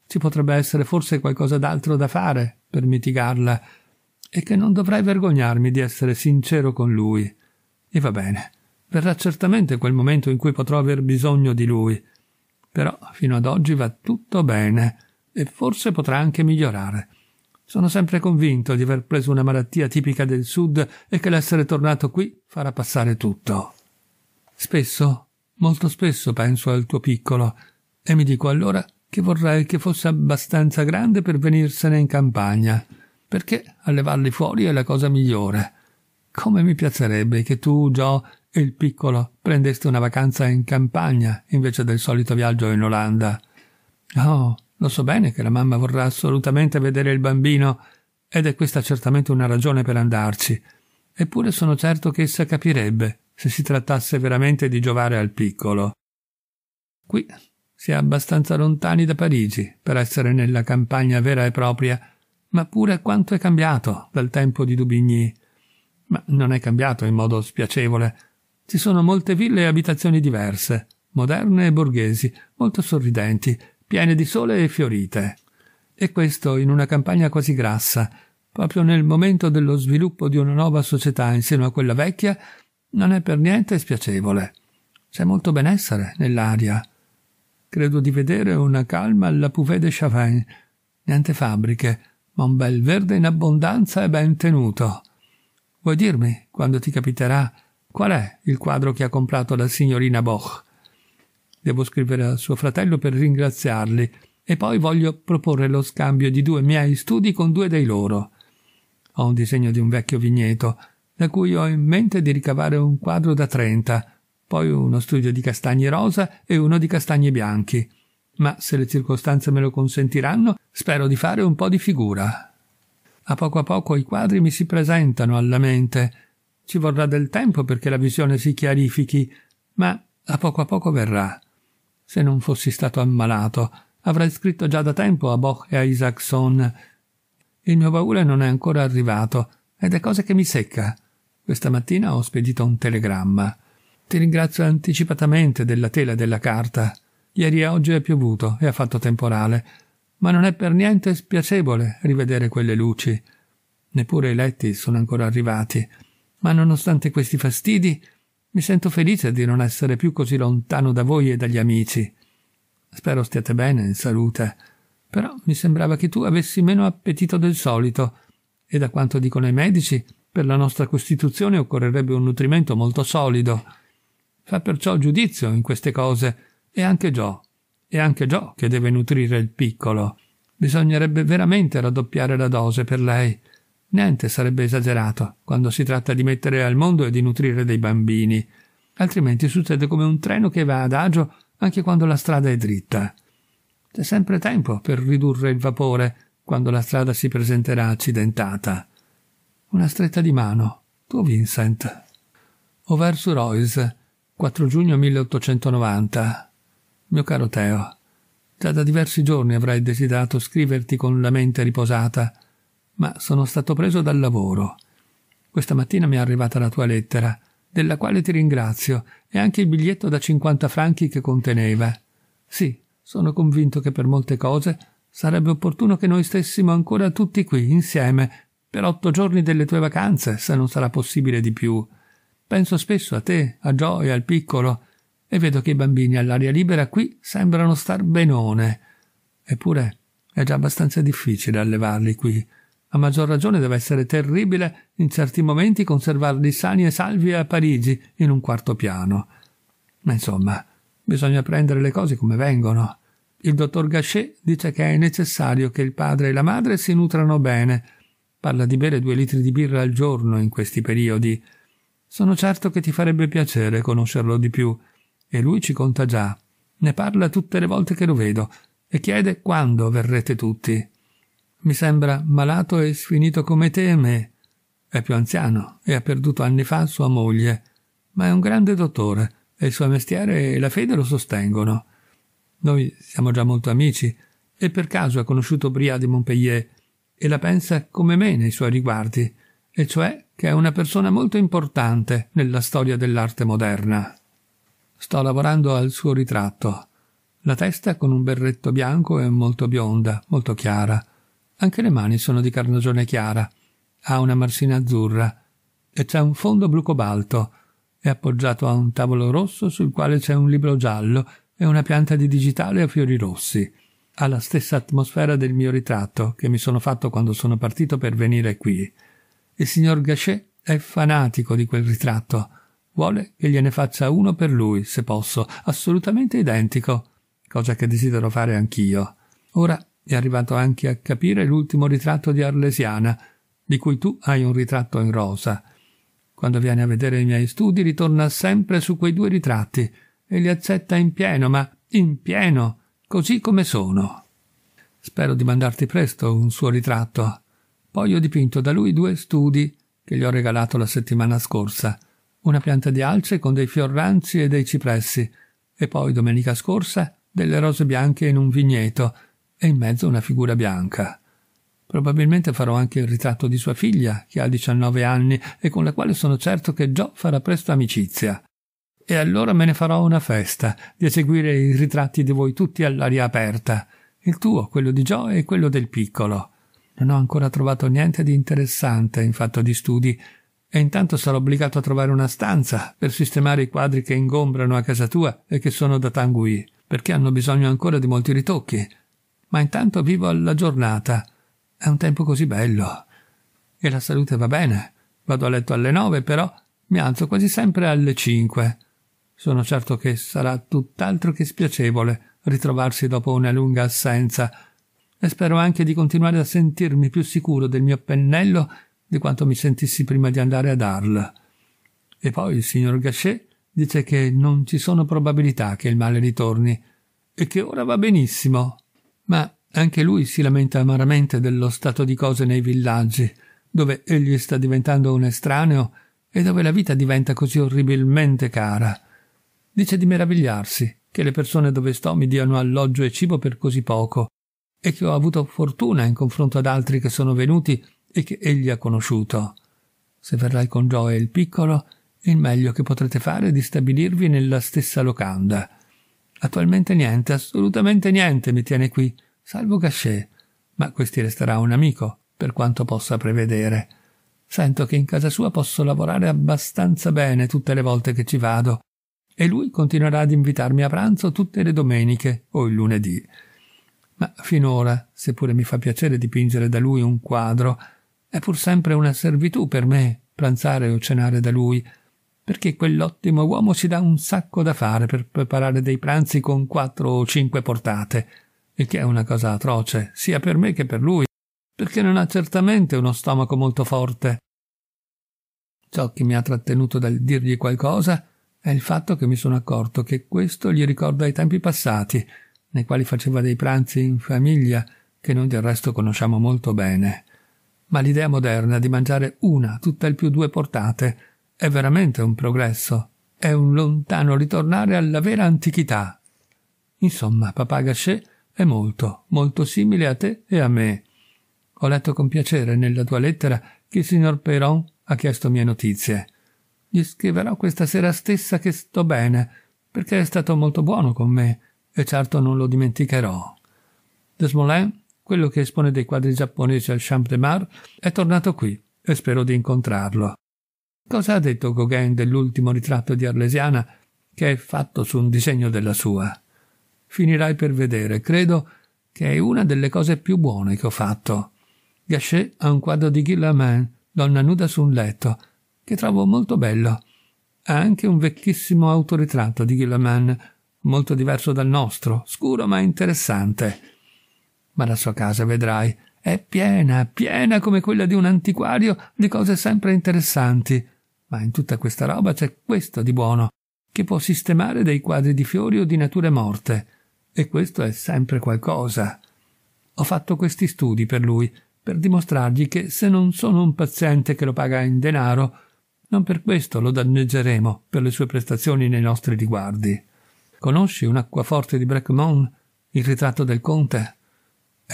ci potrebbe essere forse qualcosa d'altro da fare per mitigarla e che non dovrei vergognarmi di essere sincero con lui. E va bene, verrà certamente quel momento in cui potrò aver bisogno di lui. Però fino ad oggi va tutto bene e forse potrà anche migliorare. Sono sempre convinto di aver preso una malattia tipica del sud e che l'essere tornato qui farà passare tutto. Spesso, molto spesso penso al tuo piccolo e mi dico allora che vorrei che fosse abbastanza grande per venirsene in campagna perché allevarli fuori è la cosa migliore. Come mi piacerebbe che tu, Joe e il piccolo prendeste una vacanza in campagna invece del solito viaggio in Olanda. Oh, lo so bene che la mamma vorrà assolutamente vedere il bambino ed è questa certamente una ragione per andarci. Eppure sono certo che essa capirebbe se si trattasse veramente di giovare al piccolo. Qui si è abbastanza lontani da Parigi per essere nella campagna vera e propria ma pure quanto è cambiato dal tempo di Dubigny. Ma non è cambiato in modo spiacevole. Ci sono molte ville e abitazioni diverse, moderne e borghesi, molto sorridenti, piene di sole e fiorite. E questo in una campagna quasi grassa, proprio nel momento dello sviluppo di una nuova società insieme a quella vecchia, non è per niente spiacevole. C'è molto benessere nell'aria. Credo di vedere una calma alla Pouvée de Chavin, niente fabbriche, ma un bel verde in abbondanza e ben tenuto. Vuoi dirmi, quando ti capiterà, qual è il quadro che ha comprato la signorina Boch? Devo scrivere a suo fratello per ringraziarli e poi voglio proporre lo scambio di due miei studi con due dei loro. Ho un disegno di un vecchio vigneto, da cui ho in mente di ricavare un quadro da trenta, poi uno studio di castagni rosa e uno di castagni bianchi ma se le circostanze me lo consentiranno, spero di fare un po' di figura. A poco a poco i quadri mi si presentano alla mente. Ci vorrà del tempo perché la visione si chiarifichi, ma a poco a poco verrà. Se non fossi stato ammalato, avrei scritto già da tempo a Boch e a Isaacson. Il mio baule non è ancora arrivato ed è cosa che mi secca. Questa mattina ho spedito un telegramma. Ti ringrazio anticipatamente della tela e della carta. Ieri e oggi è piovuto e ha fatto temporale, ma non è per niente spiacevole rivedere quelle luci. Neppure i letti sono ancora arrivati, ma nonostante questi fastidi mi sento felice di non essere più così lontano da voi e dagli amici. Spero stiate bene, in salute. Però mi sembrava che tu avessi meno appetito del solito, e da quanto dicono i medici, per la nostra costituzione occorrerebbe un nutrimento molto solido. Fa perciò giudizio in queste cose, e anche Gio, E anche Gio che deve nutrire il piccolo. Bisognerebbe veramente raddoppiare la dose per lei. Niente sarebbe esagerato quando si tratta di mettere al mondo e di nutrire dei bambini. Altrimenti succede come un treno che va ad agio anche quando la strada è dritta. C'è sempre tempo per ridurre il vapore quando la strada si presenterà accidentata. Una stretta di mano. tu Vincent. Over su Royce, 4 giugno 1890. Mio caro Teo, già da diversi giorni avrei desiderato scriverti con la mente riposata, ma sono stato preso dal lavoro. Questa mattina mi è arrivata la tua lettera, della quale ti ringrazio, e anche il biglietto da 50 franchi che conteneva. Sì, sono convinto che per molte cose sarebbe opportuno che noi stessimo ancora tutti qui insieme per otto giorni delle tue vacanze, se non sarà possibile di più. Penso spesso a te, a Joy, al piccolo, e vedo che i bambini all'aria libera qui sembrano star benone. Eppure è già abbastanza difficile allevarli qui. A maggior ragione deve essere terribile in certi momenti conservarli sani e salvi a Parigi in un quarto piano. Ma insomma, bisogna prendere le cose come vengono. Il dottor Gachet dice che è necessario che il padre e la madre si nutrano bene. Parla di bere due litri di birra al giorno in questi periodi. Sono certo che ti farebbe piacere conoscerlo di più e lui ci conta già. Ne parla tutte le volte che lo vedo e chiede quando verrete tutti. Mi sembra malato e sfinito come te e me. È più anziano e ha perduto anni fa sua moglie, ma è un grande dottore e il suo mestiere e la fede lo sostengono. Noi siamo già molto amici e per caso ha conosciuto Bria di Montpellier e la pensa come me nei suoi riguardi, e cioè che è una persona molto importante nella storia dell'arte moderna. Sto lavorando al suo ritratto. La testa con un berretto bianco è molto bionda, molto chiara. Anche le mani sono di carnagione chiara. Ha una marsina azzurra. E c'è un fondo blu cobalto. È appoggiato a un tavolo rosso sul quale c'è un libro giallo e una pianta di digitale a fiori rossi. Ha la stessa atmosfera del mio ritratto che mi sono fatto quando sono partito per venire qui. Il signor Gachet è fanatico di quel ritratto. Vuole che gliene faccia uno per lui, se posso, assolutamente identico, cosa che desidero fare anch'io. Ora è arrivato anche a capire l'ultimo ritratto di Arlesiana, di cui tu hai un ritratto in rosa. Quando viene a vedere i miei studi ritorna sempre su quei due ritratti e li accetta in pieno, ma in pieno, così come sono. Spero di mandarti presto un suo ritratto. Poi ho dipinto da lui due studi che gli ho regalato la settimana scorsa una pianta di alce con dei fiorranzi e dei cipressi, e poi domenica scorsa delle rose bianche in un vigneto, e in mezzo una figura bianca. Probabilmente farò anche il ritratto di sua figlia, che ha 19 anni e con la quale sono certo che Gio farà presto amicizia. E allora me ne farò una festa, di eseguire i ritratti di voi tutti all'aria aperta, il tuo, quello di Gio e quello del piccolo. Non ho ancora trovato niente di interessante in fatto di studi, e intanto sarò obbligato a trovare una stanza per sistemare i quadri che ingombrano a casa tua e che sono da Tanguy, perché hanno bisogno ancora di molti ritocchi. Ma intanto vivo alla giornata. È un tempo così bello. E la salute va bene. Vado a letto alle nove, però mi alzo quasi sempre alle cinque. Sono certo che sarà tutt'altro che spiacevole ritrovarsi dopo una lunga assenza, e spero anche di continuare a sentirmi più sicuro del mio pennello di quanto mi sentissi prima di andare ad Arles. E poi il signor Gachet dice che non ci sono probabilità che il male ritorni e che ora va benissimo. Ma anche lui si lamenta amaramente dello stato di cose nei villaggi, dove egli sta diventando un estraneo e dove la vita diventa così orribilmente cara. Dice di meravigliarsi che le persone dove sto mi diano alloggio e cibo per così poco, e che ho avuto fortuna in confronto ad altri che sono venuti e che egli ha conosciuto. Se verrai con Joe il piccolo, il meglio che potrete fare è di stabilirvi nella stessa locanda. Attualmente niente, assolutamente niente mi tiene qui, salvo Gachet, ma questi resterà un amico, per quanto possa prevedere. Sento che in casa sua posso lavorare abbastanza bene tutte le volte che ci vado, e lui continuerà ad invitarmi a pranzo tutte le domeniche o il lunedì. Ma finora, seppure mi fa piacere dipingere da lui un quadro, è pur sempre una servitù per me pranzare o cenare da lui, perché quell'ottimo uomo si dà un sacco da fare per preparare dei pranzi con quattro o cinque portate, il che è una cosa atroce, sia per me che per lui, perché non ha certamente uno stomaco molto forte. Ciò che mi ha trattenuto dal dirgli qualcosa è il fatto che mi sono accorto che questo gli ricorda i tempi passati, nei quali faceva dei pranzi in famiglia che noi del resto conosciamo molto bene ma l'idea moderna di mangiare una, tutta il più due portate, è veramente un progresso, è un lontano ritornare alla vera antichità. Insomma, papà Gachet è molto, molto simile a te e a me. Ho letto con piacere nella tua lettera che il signor Peron ha chiesto mie notizie. Gli scriverò questa sera stessa che sto bene, perché è stato molto buono con me, e certo non lo dimenticherò. Desmoulins quello che espone dei quadri giapponesi al Champ de Mar è tornato qui e spero di incontrarlo. Cosa ha detto Gauguin dell'ultimo ritratto di Arlesiana che è fatto su un disegno della sua? Finirai per vedere, credo che è una delle cose più buone che ho fatto. Gachet ha un quadro di Guillermin, donna nuda su un letto, che trovo molto bello. Ha anche un vecchissimo autoritratto di Guillermin, molto diverso dal nostro, scuro ma interessante ma la sua casa, vedrai, è piena, piena come quella di un antiquario di cose sempre interessanti. Ma in tutta questa roba c'è questo di buono, che può sistemare dei quadri di fiori o di nature morte. E questo è sempre qualcosa. Ho fatto questi studi per lui, per dimostrargli che se non sono un paziente che lo paga in denaro, non per questo lo danneggeremo per le sue prestazioni nei nostri riguardi. Conosci un acquaforte di Bracmont, il ritratto del conte?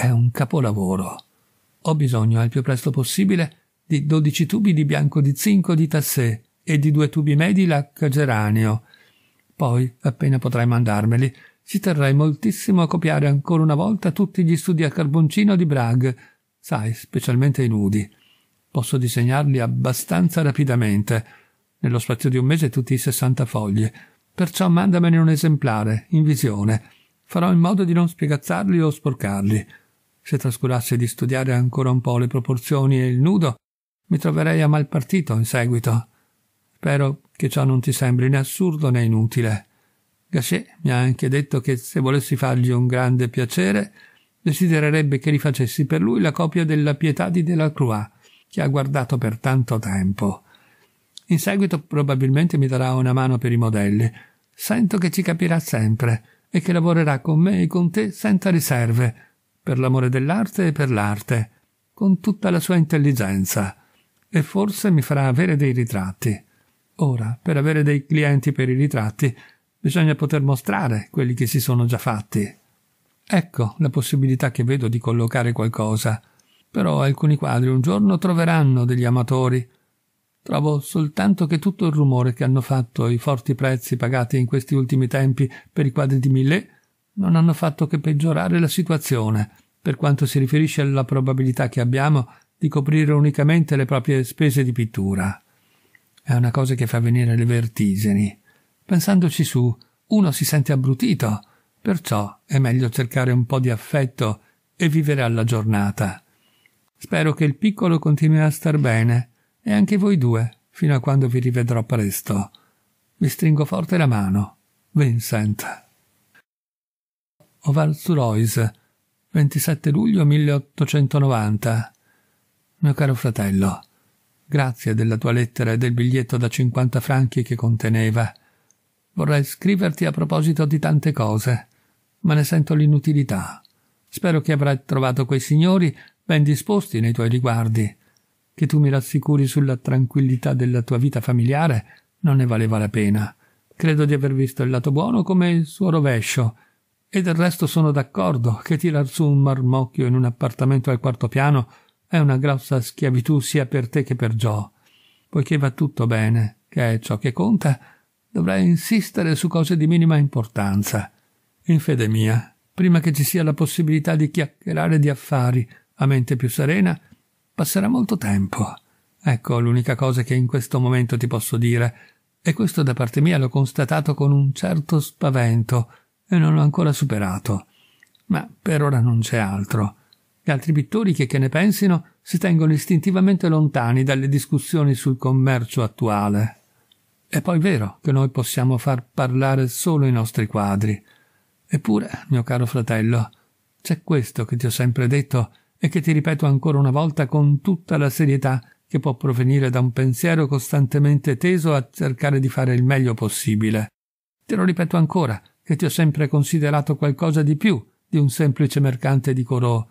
È un capolavoro. Ho bisogno al più presto possibile di 12 tubi di bianco di zinco di tassè e di due tubi medi lac geranio. Poi, appena potrai mandarmeli, ci terrai moltissimo a copiare ancora una volta tutti gli studi a carboncino di Bragg, sai, specialmente i nudi. Posso disegnarli abbastanza rapidamente, nello spazio di un mese tutti i 60 fogli, perciò mandamene un esemplare, in visione. Farò in modo di non spiegazzarli o sporcarli. Se trascurasse di studiare ancora un po' le proporzioni e il nudo, mi troverei a mal partito in seguito. Spero che ciò non ti sembri né assurdo né inutile. Gachet mi ha anche detto che se volessi fargli un grande piacere, desidererebbe che rifacessi per lui la copia della Pietà di Delacroix, che ha guardato per tanto tempo. In seguito probabilmente mi darà una mano per i modelli. Sento che ci capirà sempre e che lavorerà con me e con te senza riserve, per l'amore dell'arte e per l'arte, con tutta la sua intelligenza, e forse mi farà avere dei ritratti. Ora, per avere dei clienti per i ritratti, bisogna poter mostrare quelli che si sono già fatti. Ecco la possibilità che vedo di collocare qualcosa. Però alcuni quadri un giorno troveranno degli amatori. Trovo soltanto che tutto il rumore che hanno fatto i forti prezzi pagati in questi ultimi tempi per i quadri di Millet non hanno fatto che peggiorare la situazione per quanto si riferisce alla probabilità che abbiamo di coprire unicamente le proprie spese di pittura. È una cosa che fa venire le vertigini. Pensandoci su, uno si sente abbrutito, perciò è meglio cercare un po' di affetto e vivere alla giornata. Spero che il piccolo continui a star bene, e anche voi due, fino a quando vi rivedrò presto. Vi stringo forte la mano. Vincent. Val-Surois, 27 luglio 1890. Mio caro fratello, grazie della tua lettera e del biglietto da 50 franchi che conteneva. Vorrei scriverti a proposito di tante cose, ma ne sento l'inutilità. Spero che avrai trovato quei signori ben disposti nei tuoi riguardi. Che tu mi rassicuri sulla tranquillità della tua vita familiare non ne valeva la pena. Credo di aver visto il lato buono come il suo rovescio e del resto sono d'accordo che tirar su un marmocchio in un appartamento al quarto piano è una grossa schiavitù sia per te che per Joe. Poiché va tutto bene, che è ciò che conta, dovrai insistere su cose di minima importanza. In fede mia, prima che ci sia la possibilità di chiacchierare di affari a mente più serena, passerà molto tempo. Ecco l'unica cosa che in questo momento ti posso dire, e questo da parte mia l'ho constatato con un certo spavento, e non l'ho ancora superato. Ma per ora non c'è altro. Gli altri pittori, che, che ne pensino, si tengono istintivamente lontani dalle discussioni sul commercio attuale. È poi vero che noi possiamo far parlare solo i nostri quadri. Eppure, mio caro fratello, c'è questo che ti ho sempre detto e che ti ripeto ancora una volta con tutta la serietà che può provenire da un pensiero costantemente teso a cercare di fare il meglio possibile. Te lo ripeto ancora, che ti ho sempre considerato qualcosa di più di un semplice mercante di corò,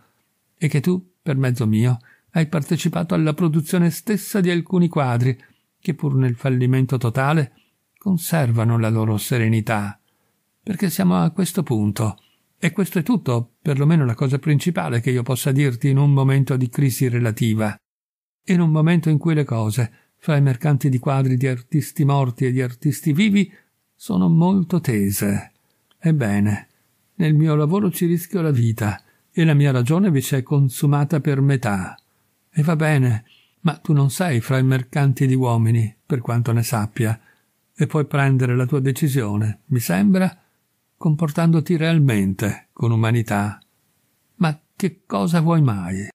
e che tu, per mezzo mio, hai partecipato alla produzione stessa di alcuni quadri, che pur nel fallimento totale conservano la loro serenità. Perché siamo a questo punto. E questo è tutto, perlomeno la cosa principale che io possa dirti in un momento di crisi relativa. In un momento in cui le cose, fra i mercanti di quadri di artisti morti e di artisti vivi, sono molto tese. Ebbene, nel mio lavoro ci rischio la vita e la mia ragione vi si è consumata per metà. E va bene, ma tu non sei fra i mercanti di uomini, per quanto ne sappia, e puoi prendere la tua decisione, mi sembra, comportandoti realmente, con umanità. Ma che cosa vuoi mai?